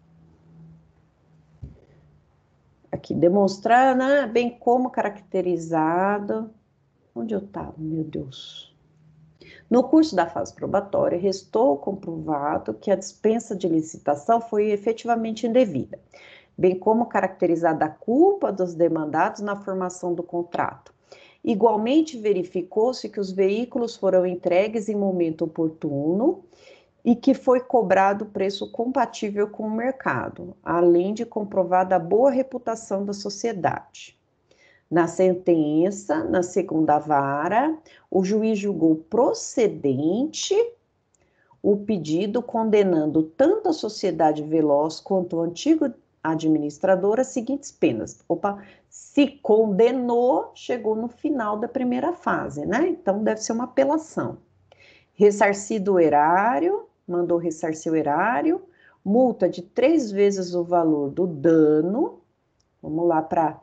aqui, demonstrar né, bem como caracterizado. Onde eu estava, meu Deus? No curso da fase probatória, restou comprovado que a dispensa de licitação foi efetivamente indevida, bem como caracterizada a culpa dos demandados na formação do contrato. Igualmente, verificou-se que os veículos foram entregues em momento oportuno e que foi cobrado preço compatível com o mercado, além de comprovada a boa reputação da sociedade. Na sentença, na segunda vara, o juiz julgou procedente o pedido, condenando tanto a sociedade veloz quanto o antigo administrador as seguintes penas. Opa, se condenou, chegou no final da primeira fase, né? Então deve ser uma apelação. Ressarcido o erário, mandou ressarcir o erário, multa de três vezes o valor do dano. Vamos lá para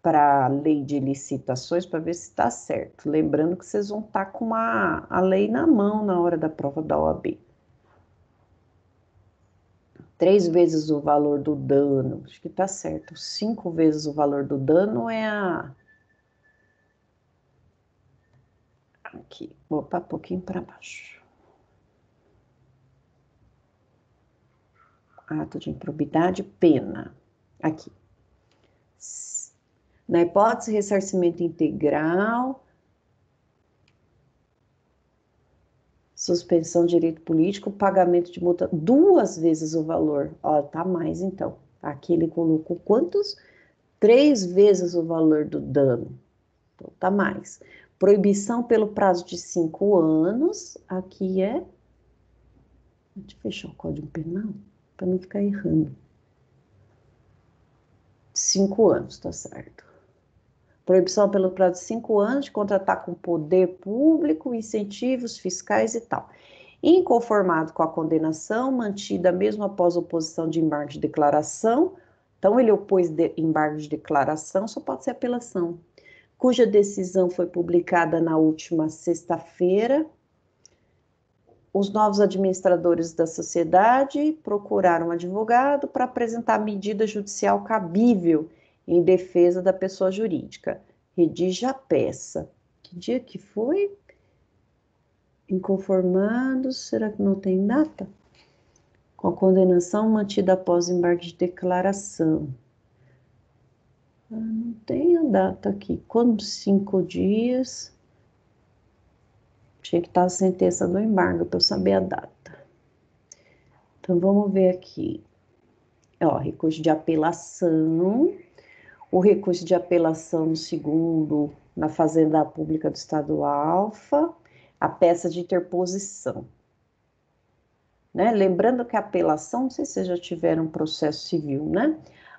para a lei de licitações para ver se está certo. Lembrando que vocês vão estar tá com uma, a lei na mão na hora da prova da OAB. Três vezes o valor do dano, acho que está certo. Cinco vezes o valor do dano é a. Aqui, opa, um pouquinho para baixo. ato de improbidade, pena. Aqui. Na hipótese ressarcimento integral, suspensão de direito político, pagamento de multa duas vezes o valor. Ó, tá mais então. Aqui ele colocou quantos? Três vezes o valor do dano. Então tá mais. Proibição pelo prazo de cinco anos. Aqui é. Deixa eu fechar o código penal para não ficar errando. Cinco anos, tá certo. Proibição pelo prazo de cinco anos de contratar com poder público, incentivos fiscais e tal. Inconformado com a condenação, mantida mesmo após oposição de embargo de declaração, então ele opôs de embargo de declaração, só pode ser apelação, cuja decisão foi publicada na última sexta-feira, os novos administradores da sociedade procuraram um advogado para apresentar medida judicial cabível em defesa da pessoa jurídica. Redija a peça. Que dia que foi? Inconformados, será que não tem data? Com a condenação mantida após embarque de declaração. Ah, não tem a data aqui. Quando cinco dias tinha que estar a sentença do embargo para eu saber a data. Então, vamos ver aqui. Ó, recurso de apelação. O recurso de apelação no segundo, na Fazenda Pública do Estado Alfa. A peça de interposição. Né? Lembrando que a apelação, não sei se vocês já tiveram um processo civil, né?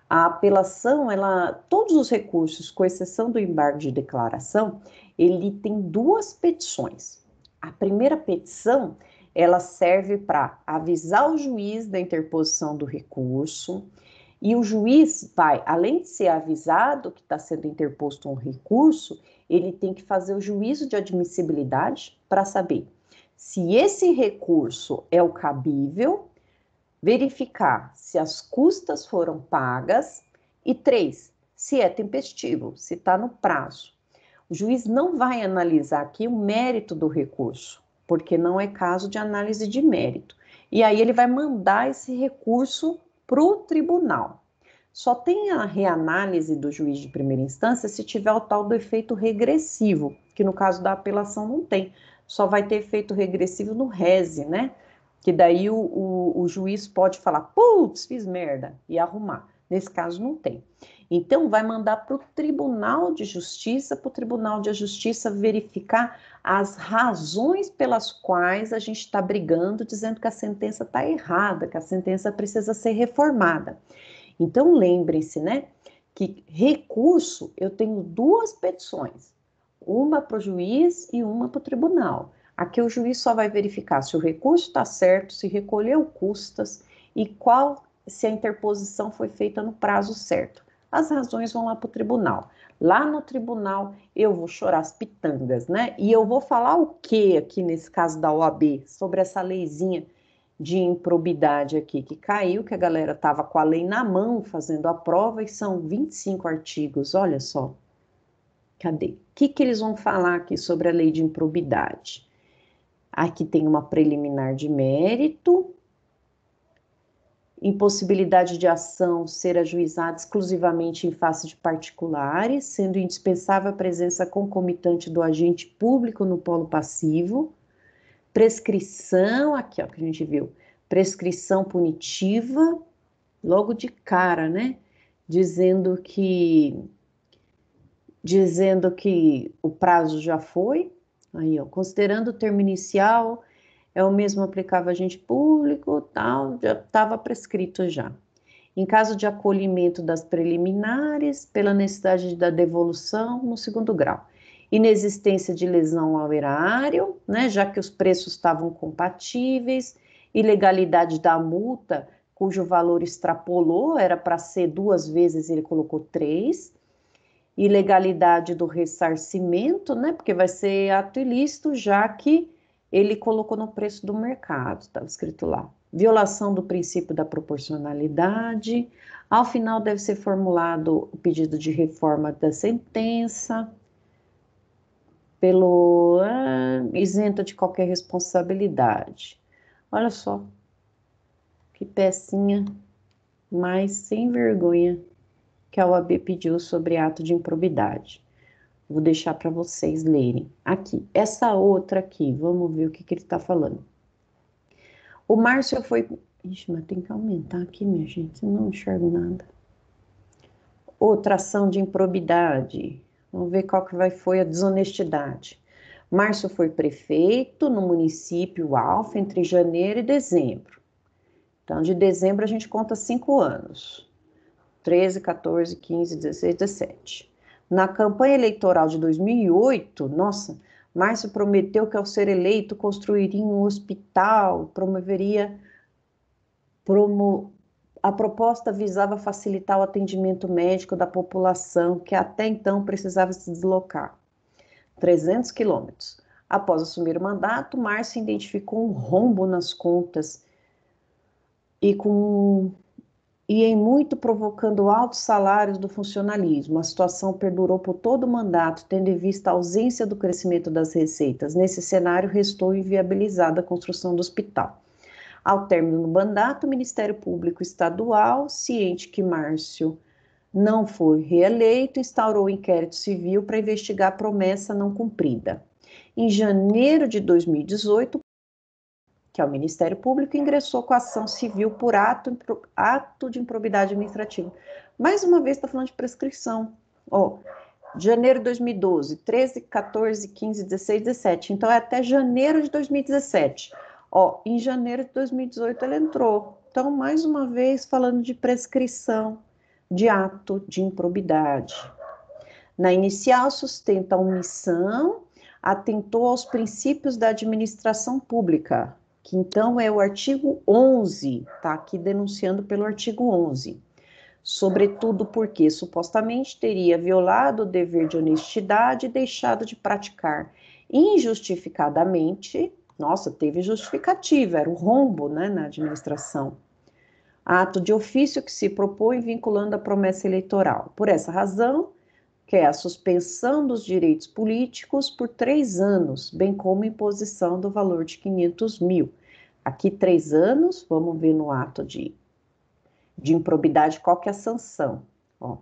A apelação, ela, todos os recursos, com exceção do embargo de declaração, ele tem duas petições a primeira petição ela serve para avisar o juiz da interposição do recurso, e o juiz vai, além de ser avisado que está sendo interposto um recurso, ele tem que fazer o juízo de admissibilidade para saber se esse recurso é o cabível, verificar se as custas foram pagas, e três, se é tempestivo, se está no prazo. O juiz não vai analisar aqui o mérito do recurso, porque não é caso de análise de mérito. E aí ele vai mandar esse recurso para o tribunal. Só tem a reanálise do juiz de primeira instância se tiver o tal do efeito regressivo, que no caso da apelação não tem. Só vai ter efeito regressivo no rese, né? Que daí o, o, o juiz pode falar, putz, fiz merda, e arrumar. Nesse caso não tem. Então, vai mandar para o Tribunal de Justiça, para o Tribunal de Justiça verificar as razões pelas quais a gente está brigando, dizendo que a sentença está errada, que a sentença precisa ser reformada. Então, lembrem-se, né, que recurso eu tenho duas petições, uma para o juiz e uma para o tribunal. Aqui o juiz só vai verificar se o recurso está certo, se recolheu custas e qual se a interposição foi feita no prazo certo as razões vão lá para o tribunal. Lá no tribunal eu vou chorar as pitangas, né? E eu vou falar o que aqui nesse caso da OAB sobre essa leizinha de improbidade aqui que caiu, que a galera estava com a lei na mão fazendo a prova e são 25 artigos, olha só. Cadê? O que, que eles vão falar aqui sobre a lei de improbidade? Aqui tem uma preliminar de mérito, impossibilidade de ação ser ajuizada exclusivamente em face de particulares, sendo indispensável a presença concomitante do agente público no polo passivo, prescrição, aqui ó, que a gente viu, prescrição punitiva, logo de cara, né? Dizendo que dizendo que o prazo já foi, aí ó, considerando o termo inicial é o mesmo aplicável a agente público, tal, já estava prescrito já. Em caso de acolhimento das preliminares, pela necessidade da devolução no segundo grau. Inexistência de lesão ao erário, né, já que os preços estavam compatíveis, ilegalidade da multa, cujo valor extrapolou, era para ser duas vezes, ele colocou três, ilegalidade do ressarcimento, né? Porque vai ser ato ilícito, já que ele colocou no preço do mercado, estava escrito lá. Violação do princípio da proporcionalidade. Ao final deve ser formulado o pedido de reforma da sentença pelo ah, isento de qualquer responsabilidade. Olha só que pecinha mais sem vergonha que a OAB pediu sobre ato de improbidade. Vou deixar para vocês lerem. Aqui, essa outra aqui, vamos ver o que, que ele está falando. O Márcio foi. Ixi, mas tem que aumentar aqui, minha gente, não enxergo nada. Outra ação de improbidade. Vamos ver qual que vai, foi a desonestidade. Márcio foi prefeito no município Alfa entre janeiro e dezembro. Então, de dezembro a gente conta cinco anos. 13, 14, 15, 16, 17. Na campanha eleitoral de 2008, nossa, Márcio prometeu que ao ser eleito construiria um hospital, promoveria promo... a proposta visava facilitar o atendimento médico da população que até então precisava se deslocar 300 quilômetros. Após assumir o mandato, Márcio identificou um rombo nas contas e com e em muito provocando altos salários do funcionalismo. A situação perdurou por todo o mandato, tendo em vista a ausência do crescimento das receitas. Nesse cenário, restou inviabilizada a construção do hospital. Ao término do mandato, o Ministério Público Estadual, ciente que Márcio não foi reeleito, instaurou um inquérito civil para investigar a promessa não cumprida. Em janeiro de 2018, que é o Ministério Público, ingressou com ação civil por ato, ato de improbidade administrativa. Mais uma vez, está falando de prescrição. Ó, janeiro de 2012, 13, 14, 15, 16, 17. Então, é até janeiro de 2017. Ó, em janeiro de 2018, ela entrou. Então, mais uma vez, falando de prescrição de ato de improbidade. Na inicial, sustenta a omissão, atentou aos princípios da administração pública, que então é o artigo 11, tá aqui denunciando pelo artigo 11. Sobretudo porque supostamente teria violado o dever de honestidade e deixado de praticar injustificadamente. Nossa, teve justificativa, era o rombo né, na administração ato de ofício que se propõe vinculando a promessa eleitoral. Por essa razão, que é a suspensão dos direitos políticos por três anos, bem como imposição do valor de 500 mil. Aqui, três anos, vamos ver no ato de, de improbidade qual que é a sanção. Ó,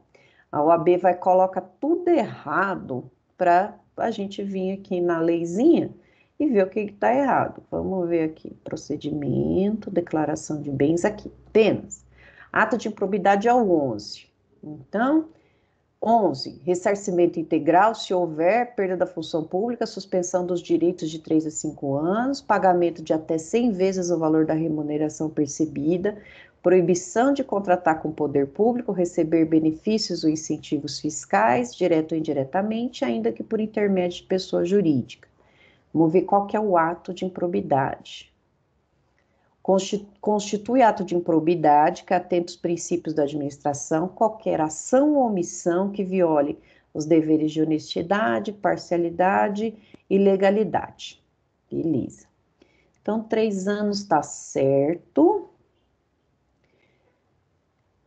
a OAB vai coloca tudo errado para a gente vir aqui na leizinha e ver o que está errado. Vamos ver aqui, procedimento, declaração de bens aqui, penas. Ato de improbidade é o 11. Então, 11. Ressarcimento integral, se houver perda da função pública, suspensão dos direitos de 3 a 5 anos, pagamento de até 100 vezes o valor da remuneração percebida, proibição de contratar com o poder público, receber benefícios ou incentivos fiscais, direto ou indiretamente, ainda que por intermédio de pessoa jurídica. Vamos ver qual é o ato de improbidade constitui ato de improbidade que atenta os princípios da administração qualquer ação ou omissão que viole os deveres de honestidade, parcialidade e legalidade. Beleza. Então, três anos está certo.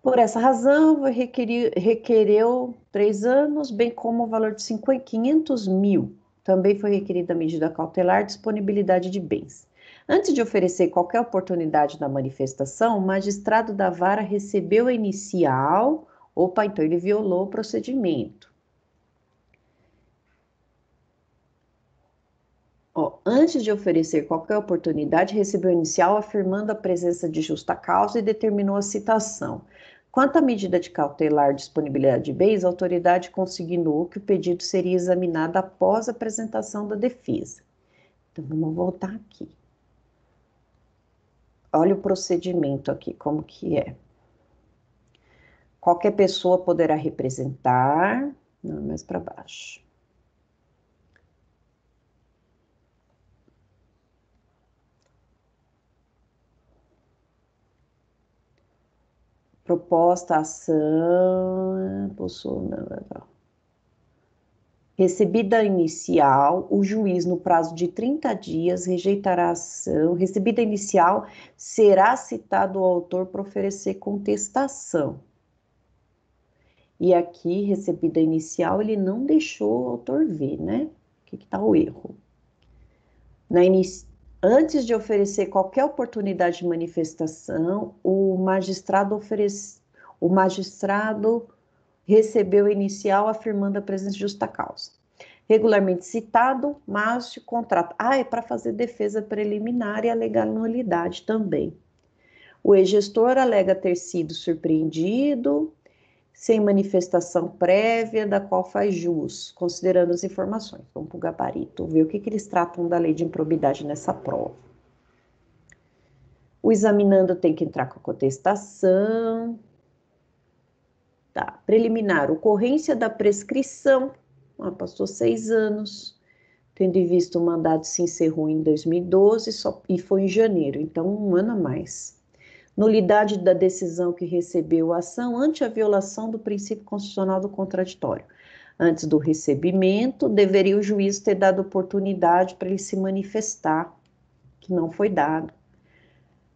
Por essa razão, requerir, requereu três anos, bem como o valor de 500 mil. Também foi requerida a medida cautelar disponibilidade de bens. Antes de oferecer qualquer oportunidade da manifestação, o magistrado da vara recebeu a inicial. Opa, então ele violou o procedimento. Ó, antes de oferecer qualquer oportunidade, recebeu a inicial afirmando a presença de justa causa e determinou a citação. Quanto à medida de cautelar disponibilidade de bens, a autoridade consignou que o pedido seria examinado após a apresentação da defesa. Então, vamos voltar aqui. Olha o procedimento aqui, como que é. Qualquer pessoa poderá representar, não, é mais para baixo. Proposta, ação, possui, não, não, não. Recebida inicial, o juiz, no prazo de 30 dias, rejeitará a ação. Recebida inicial, será citado o autor para oferecer contestação. E aqui, recebida inicial, ele não deixou o autor ver, né? O que está o erro? Inici... Antes de oferecer qualquer oportunidade de manifestação, o magistrado oferece... o magistrado recebeu inicial afirmando a presença de justa causa. Regularmente citado, mas de contrato. Ah, é para fazer defesa preliminar e alegar nulidade também. O ex-gestor alega ter sido surpreendido sem manifestação prévia da qual faz jus, considerando as informações. Vamos para o gabarito, ver o que, que eles tratam da lei de improbidade nessa prova. O examinando tem que entrar com a contestação, Tá, preliminar, ocorrência da prescrição, ah, passou seis anos, tendo visto o mandado se encerrou em 2012 só, e foi em janeiro, então um ano a mais. Nulidade da decisão que recebeu a ação ante a violação do princípio constitucional do contraditório. Antes do recebimento, deveria o juiz ter dado oportunidade para ele se manifestar, que não foi dado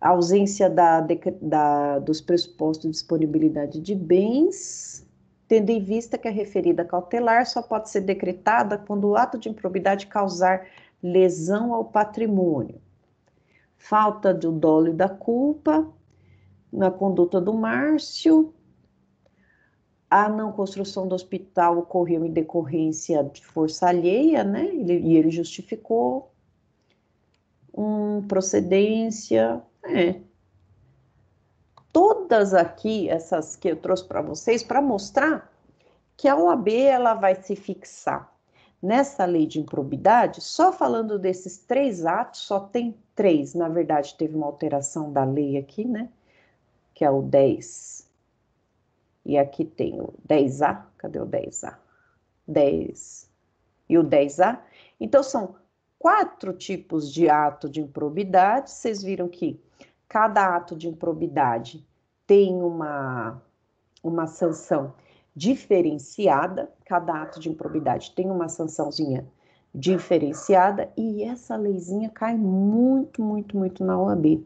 a ausência da, da, dos pressupostos de disponibilidade de bens, tendo em vista que a referida cautelar só pode ser decretada quando o ato de improbidade causar lesão ao patrimônio. Falta do dolo e da culpa na conduta do Márcio. A não construção do hospital ocorreu em decorrência de força alheia, né? e ele justificou. Um, procedência, é. Todas aqui, essas que eu trouxe para vocês, para mostrar que a OAB ela vai se fixar nessa lei de improbidade, só falando desses três atos, só tem três. Na verdade, teve uma alteração da lei aqui, né? Que é o 10. E aqui tem o 10A. Cadê o 10A? 10. E o 10A. Então, são quatro tipos de ato de improbidade. Vocês viram que cada ato de improbidade tem uma, uma sanção diferenciada, cada ato de improbidade tem uma sançãozinha diferenciada e essa leizinha cai muito, muito, muito na OAB.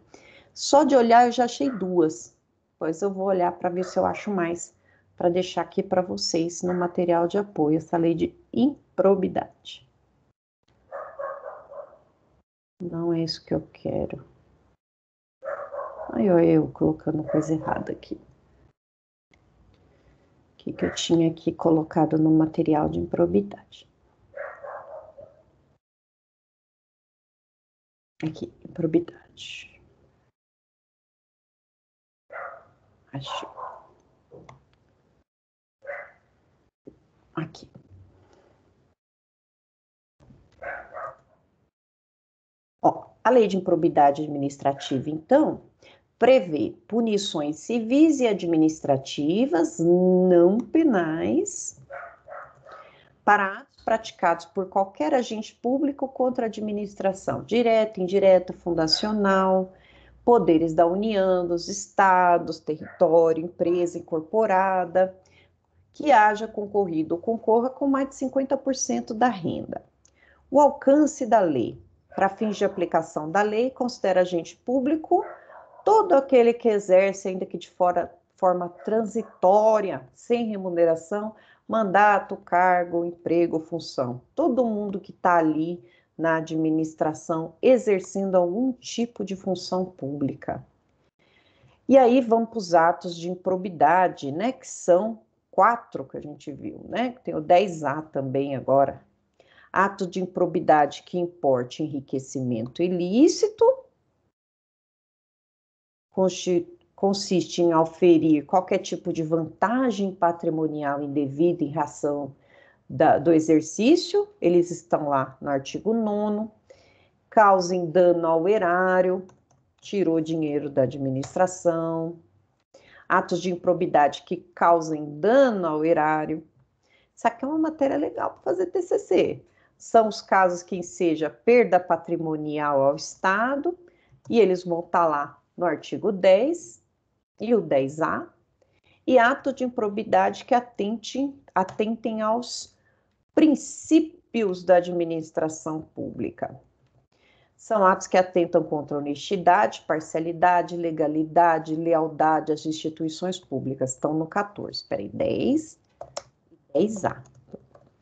Só de olhar eu já achei duas, pois eu vou olhar para ver se eu acho mais para deixar aqui para vocês no material de apoio essa lei de improbidade. Não é isso que eu quero. Ai, olha eu colocando coisa errada aqui. O que, que eu tinha aqui colocado no material de improbidade? Aqui, improbidade. Achei. Aqui, A lei de improbidade administrativa, então, prevê punições civis e administrativas, não penais, para atos praticados por qualquer agente público contra a administração, direta, indireta, fundacional, poderes da União, dos estados, território, empresa incorporada, que haja concorrido ou concorra com mais de 50% da renda. O alcance da lei para fins de aplicação da lei, considera agente público todo aquele que exerce, ainda que de fora, forma transitória, sem remuneração, mandato, cargo, emprego, função. Todo mundo que está ali na administração exercendo algum tipo de função pública. E aí vamos para os atos de improbidade, né? Que são quatro que a gente viu, né? Tem o 10A também agora, ato de improbidade que importe enriquecimento ilícito consiste em auferir qualquer tipo de vantagem patrimonial indevida em razão da, do exercício, eles estão lá no artigo 9, causem dano ao erário, tirou dinheiro da administração, atos de improbidade que causem dano ao erário. Isso aqui é uma matéria legal para fazer TCC são os casos que seja perda patrimonial ao Estado, e eles vão estar tá lá no artigo 10 e o 10A, e ato de improbidade que atente, atentem aos princípios da administração pública. São atos que atentam contra honestidade, parcialidade, legalidade, lealdade às instituições públicas. Estão no 14, peraí, 10 e 10A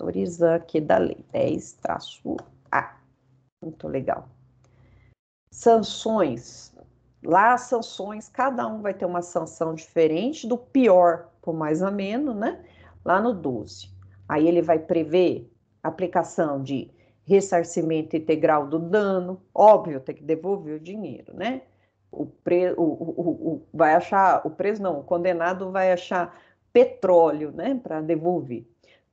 autorizar aqui da lei 10-A. Muito legal. Sanções. Lá sanções, cada um vai ter uma sanção diferente, do pior por mais a menos né? Lá no 12. Aí ele vai prever aplicação de ressarcimento integral do dano, óbvio, tem que devolver o dinheiro, né? O, pre, o, o, o vai achar, o preso não, o condenado vai achar petróleo, né, para devolver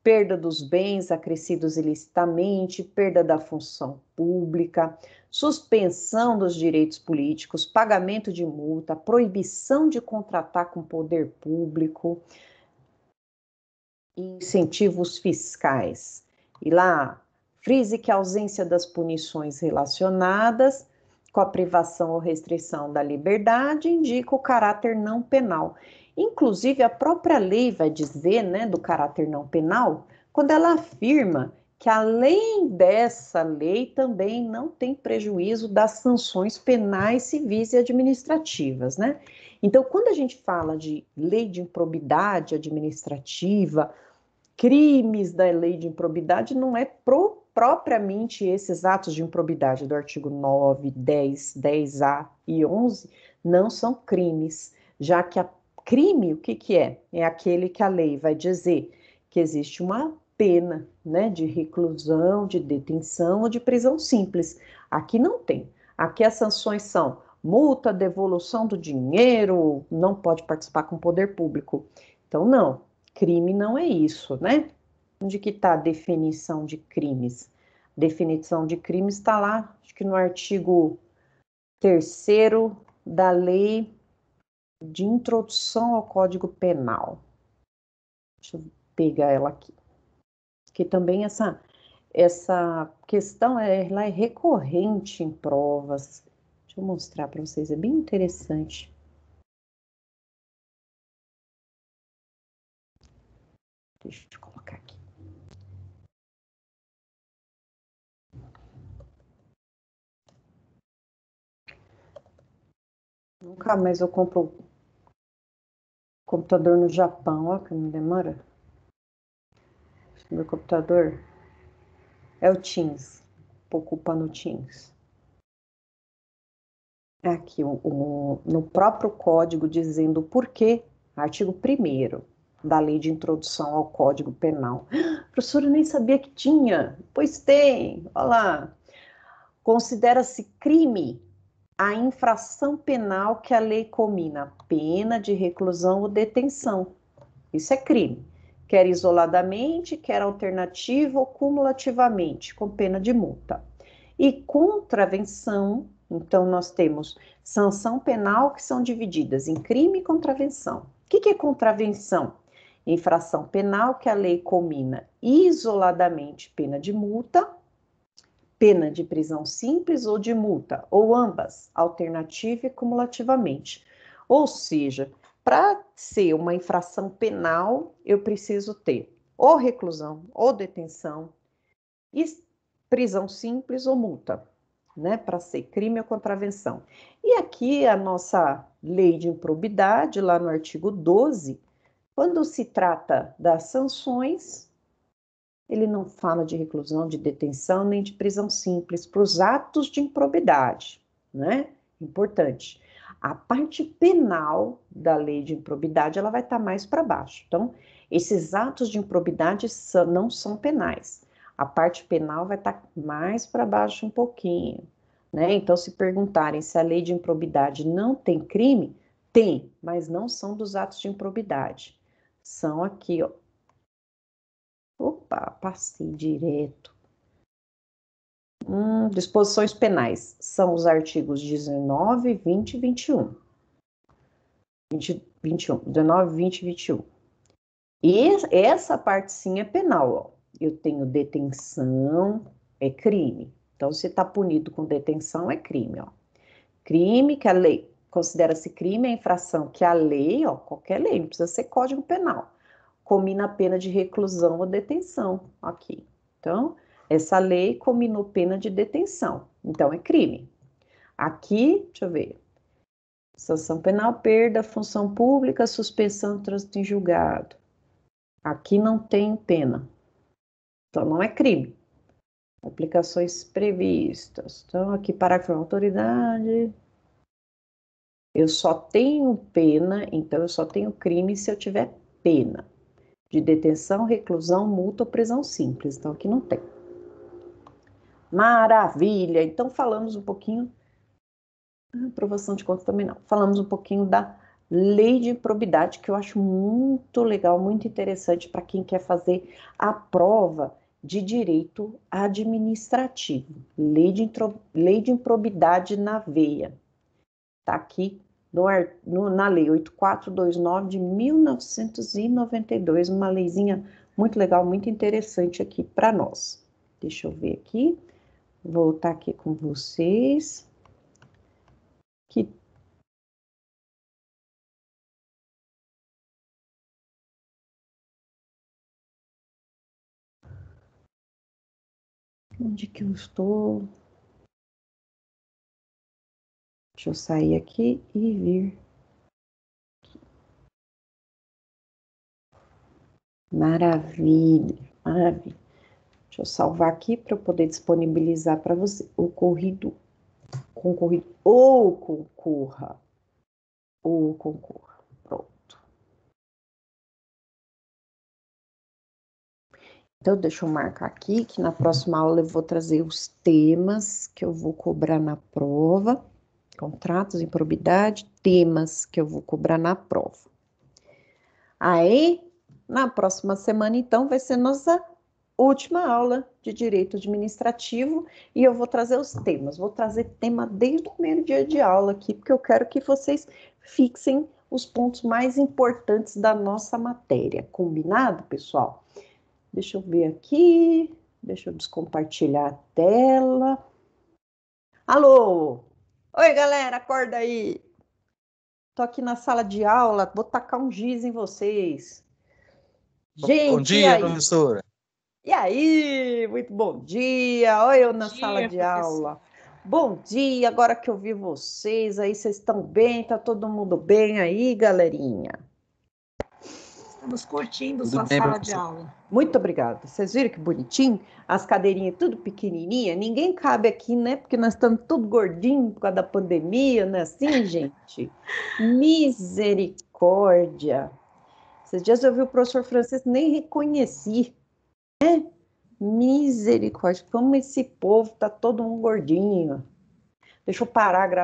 perda dos bens acrescidos ilicitamente, perda da função pública, suspensão dos direitos políticos, pagamento de multa, proibição de contratar com poder público, incentivos fiscais. E lá, frise que a ausência das punições relacionadas com a privação ou restrição da liberdade indica o caráter não penal Inclusive, a própria lei vai dizer, né, do caráter não penal, quando ela afirma que além dessa lei também não tem prejuízo das sanções penais, civis e administrativas, né? Então, quando a gente fala de lei de improbidade administrativa, crimes da lei de improbidade, não é pro, propriamente esses atos de improbidade do artigo 9, 10, 10A e 11 não são crimes, já que a crime, o que, que é? É aquele que a lei vai dizer que existe uma pena né, de reclusão, de detenção ou de prisão simples. Aqui não tem. Aqui as sanções são multa, devolução do dinheiro, não pode participar com o poder público. Então, não, crime não é isso, né? Onde que está a definição de crimes? Definição de crimes está lá, acho que no artigo 3 da lei de introdução ao Código Penal. Deixa eu pegar ela aqui. Que também essa essa questão é, ela é recorrente em provas. Deixa eu mostrar para vocês, é bem interessante. Deixa eu colocar aqui. Nunca mais eu compro computador no Japão, ó, que não demora. Meu computador é o Teams, ocupa no Teams. É aqui, o, o, no próprio código dizendo o porquê, artigo 1 da Lei de Introdução ao Código Penal. A professora, nem sabia que tinha. Pois tem, olha lá. Considera-se crime a infração penal que a lei comina, pena de reclusão ou detenção. Isso é crime, quer isoladamente, quer alternativa ou cumulativamente, com pena de multa. E contravenção, então nós temos sanção penal que são divididas em crime e contravenção. O que, que é contravenção? Infração penal que a lei comina isoladamente pena de multa pena de prisão simples ou de multa, ou ambas, alternativa e cumulativamente. Ou seja, para ser uma infração penal, eu preciso ter ou reclusão, ou detenção, e prisão simples ou multa, né? Para ser crime ou contravenção. E aqui a nossa lei de improbidade, lá no artigo 12, quando se trata das sanções, ele não fala de reclusão, de detenção, nem de prisão simples para os atos de improbidade, né? Importante. A parte penal da lei de improbidade, ela vai estar tá mais para baixo. Então, esses atos de improbidade são, não são penais. A parte penal vai estar tá mais para baixo um pouquinho, né? Então, se perguntarem se a lei de improbidade não tem crime, tem, mas não são dos atos de improbidade. São aqui, ó, Opa, passei direto. Hum, disposições penais são os artigos 19, 20 e 21. 20, 21. 19, 20 e 21. E essa parte sim é penal. Ó. Eu tenho detenção, é crime. Então, se está punido com detenção, é crime. Ó. Crime que a lei considera-se crime é infração que a lei, ó, qualquer lei, não precisa ser código penal comina a pena de reclusão ou detenção aqui. Então, essa lei combinou pena de detenção, então é crime. Aqui, deixa eu ver. Sanção penal, perda, função pública, suspensão, trânsito em julgado. Aqui não tem pena. Então não é crime. Aplicações previstas. Então aqui parágrafo da autoridade. Eu só tenho pena, então eu só tenho crime se eu tiver pena de detenção, reclusão, multa ou prisão simples. Então, aqui não tem. Maravilha! Então, falamos um pouquinho. Ah, aprovação de contas também não. Falamos um pouquinho da lei de improbidade, que eu acho muito legal, muito interessante para quem quer fazer a prova de direito administrativo. Lei de, lei de improbidade na veia. Está aqui no, no, na Lei 8429 de 1992, uma leizinha muito legal, muito interessante aqui para nós. Deixa eu ver aqui, voltar aqui com vocês. Que Onde que eu estou? Deixa eu sair aqui e vir. Maravilha, maravilha. Deixa eu salvar aqui para eu poder disponibilizar para você o corrido, concorrido ou concorra, ou concorra. Pronto. Então, deixa eu marcar aqui que na próxima aula eu vou trazer os temas que eu vou cobrar na prova contratos, improbidade, temas que eu vou cobrar na prova. Aí, na próxima semana, então, vai ser nossa última aula de direito administrativo e eu vou trazer os temas. Vou trazer tema desde o primeiro dia de aula aqui, porque eu quero que vocês fixem os pontos mais importantes da nossa matéria. Combinado, pessoal? Deixa eu ver aqui, deixa eu descompartilhar a tela. Alô, Oi, galera, acorda aí. Tô aqui na sala de aula, vou tacar um giz em vocês. Gente, bom dia, e professora. E aí? Muito bom dia. Olha eu na dia, sala de aula. Bom dia, agora que eu vi vocês aí, vocês estão bem? Tá todo mundo bem aí, galerinha? Estamos curtindo tudo sua sala de aula. Muito obrigada. Vocês viram que bonitinho? As cadeirinhas tudo pequenininha. Ninguém cabe aqui, né? Porque nós estamos tudo gordinho por causa da pandemia, não é assim, gente? Misericórdia. Esses dias eu vi o professor francês, nem reconheci, né? Misericórdia, como esse povo tá todo um gordinho. Deixa eu parar a gravação.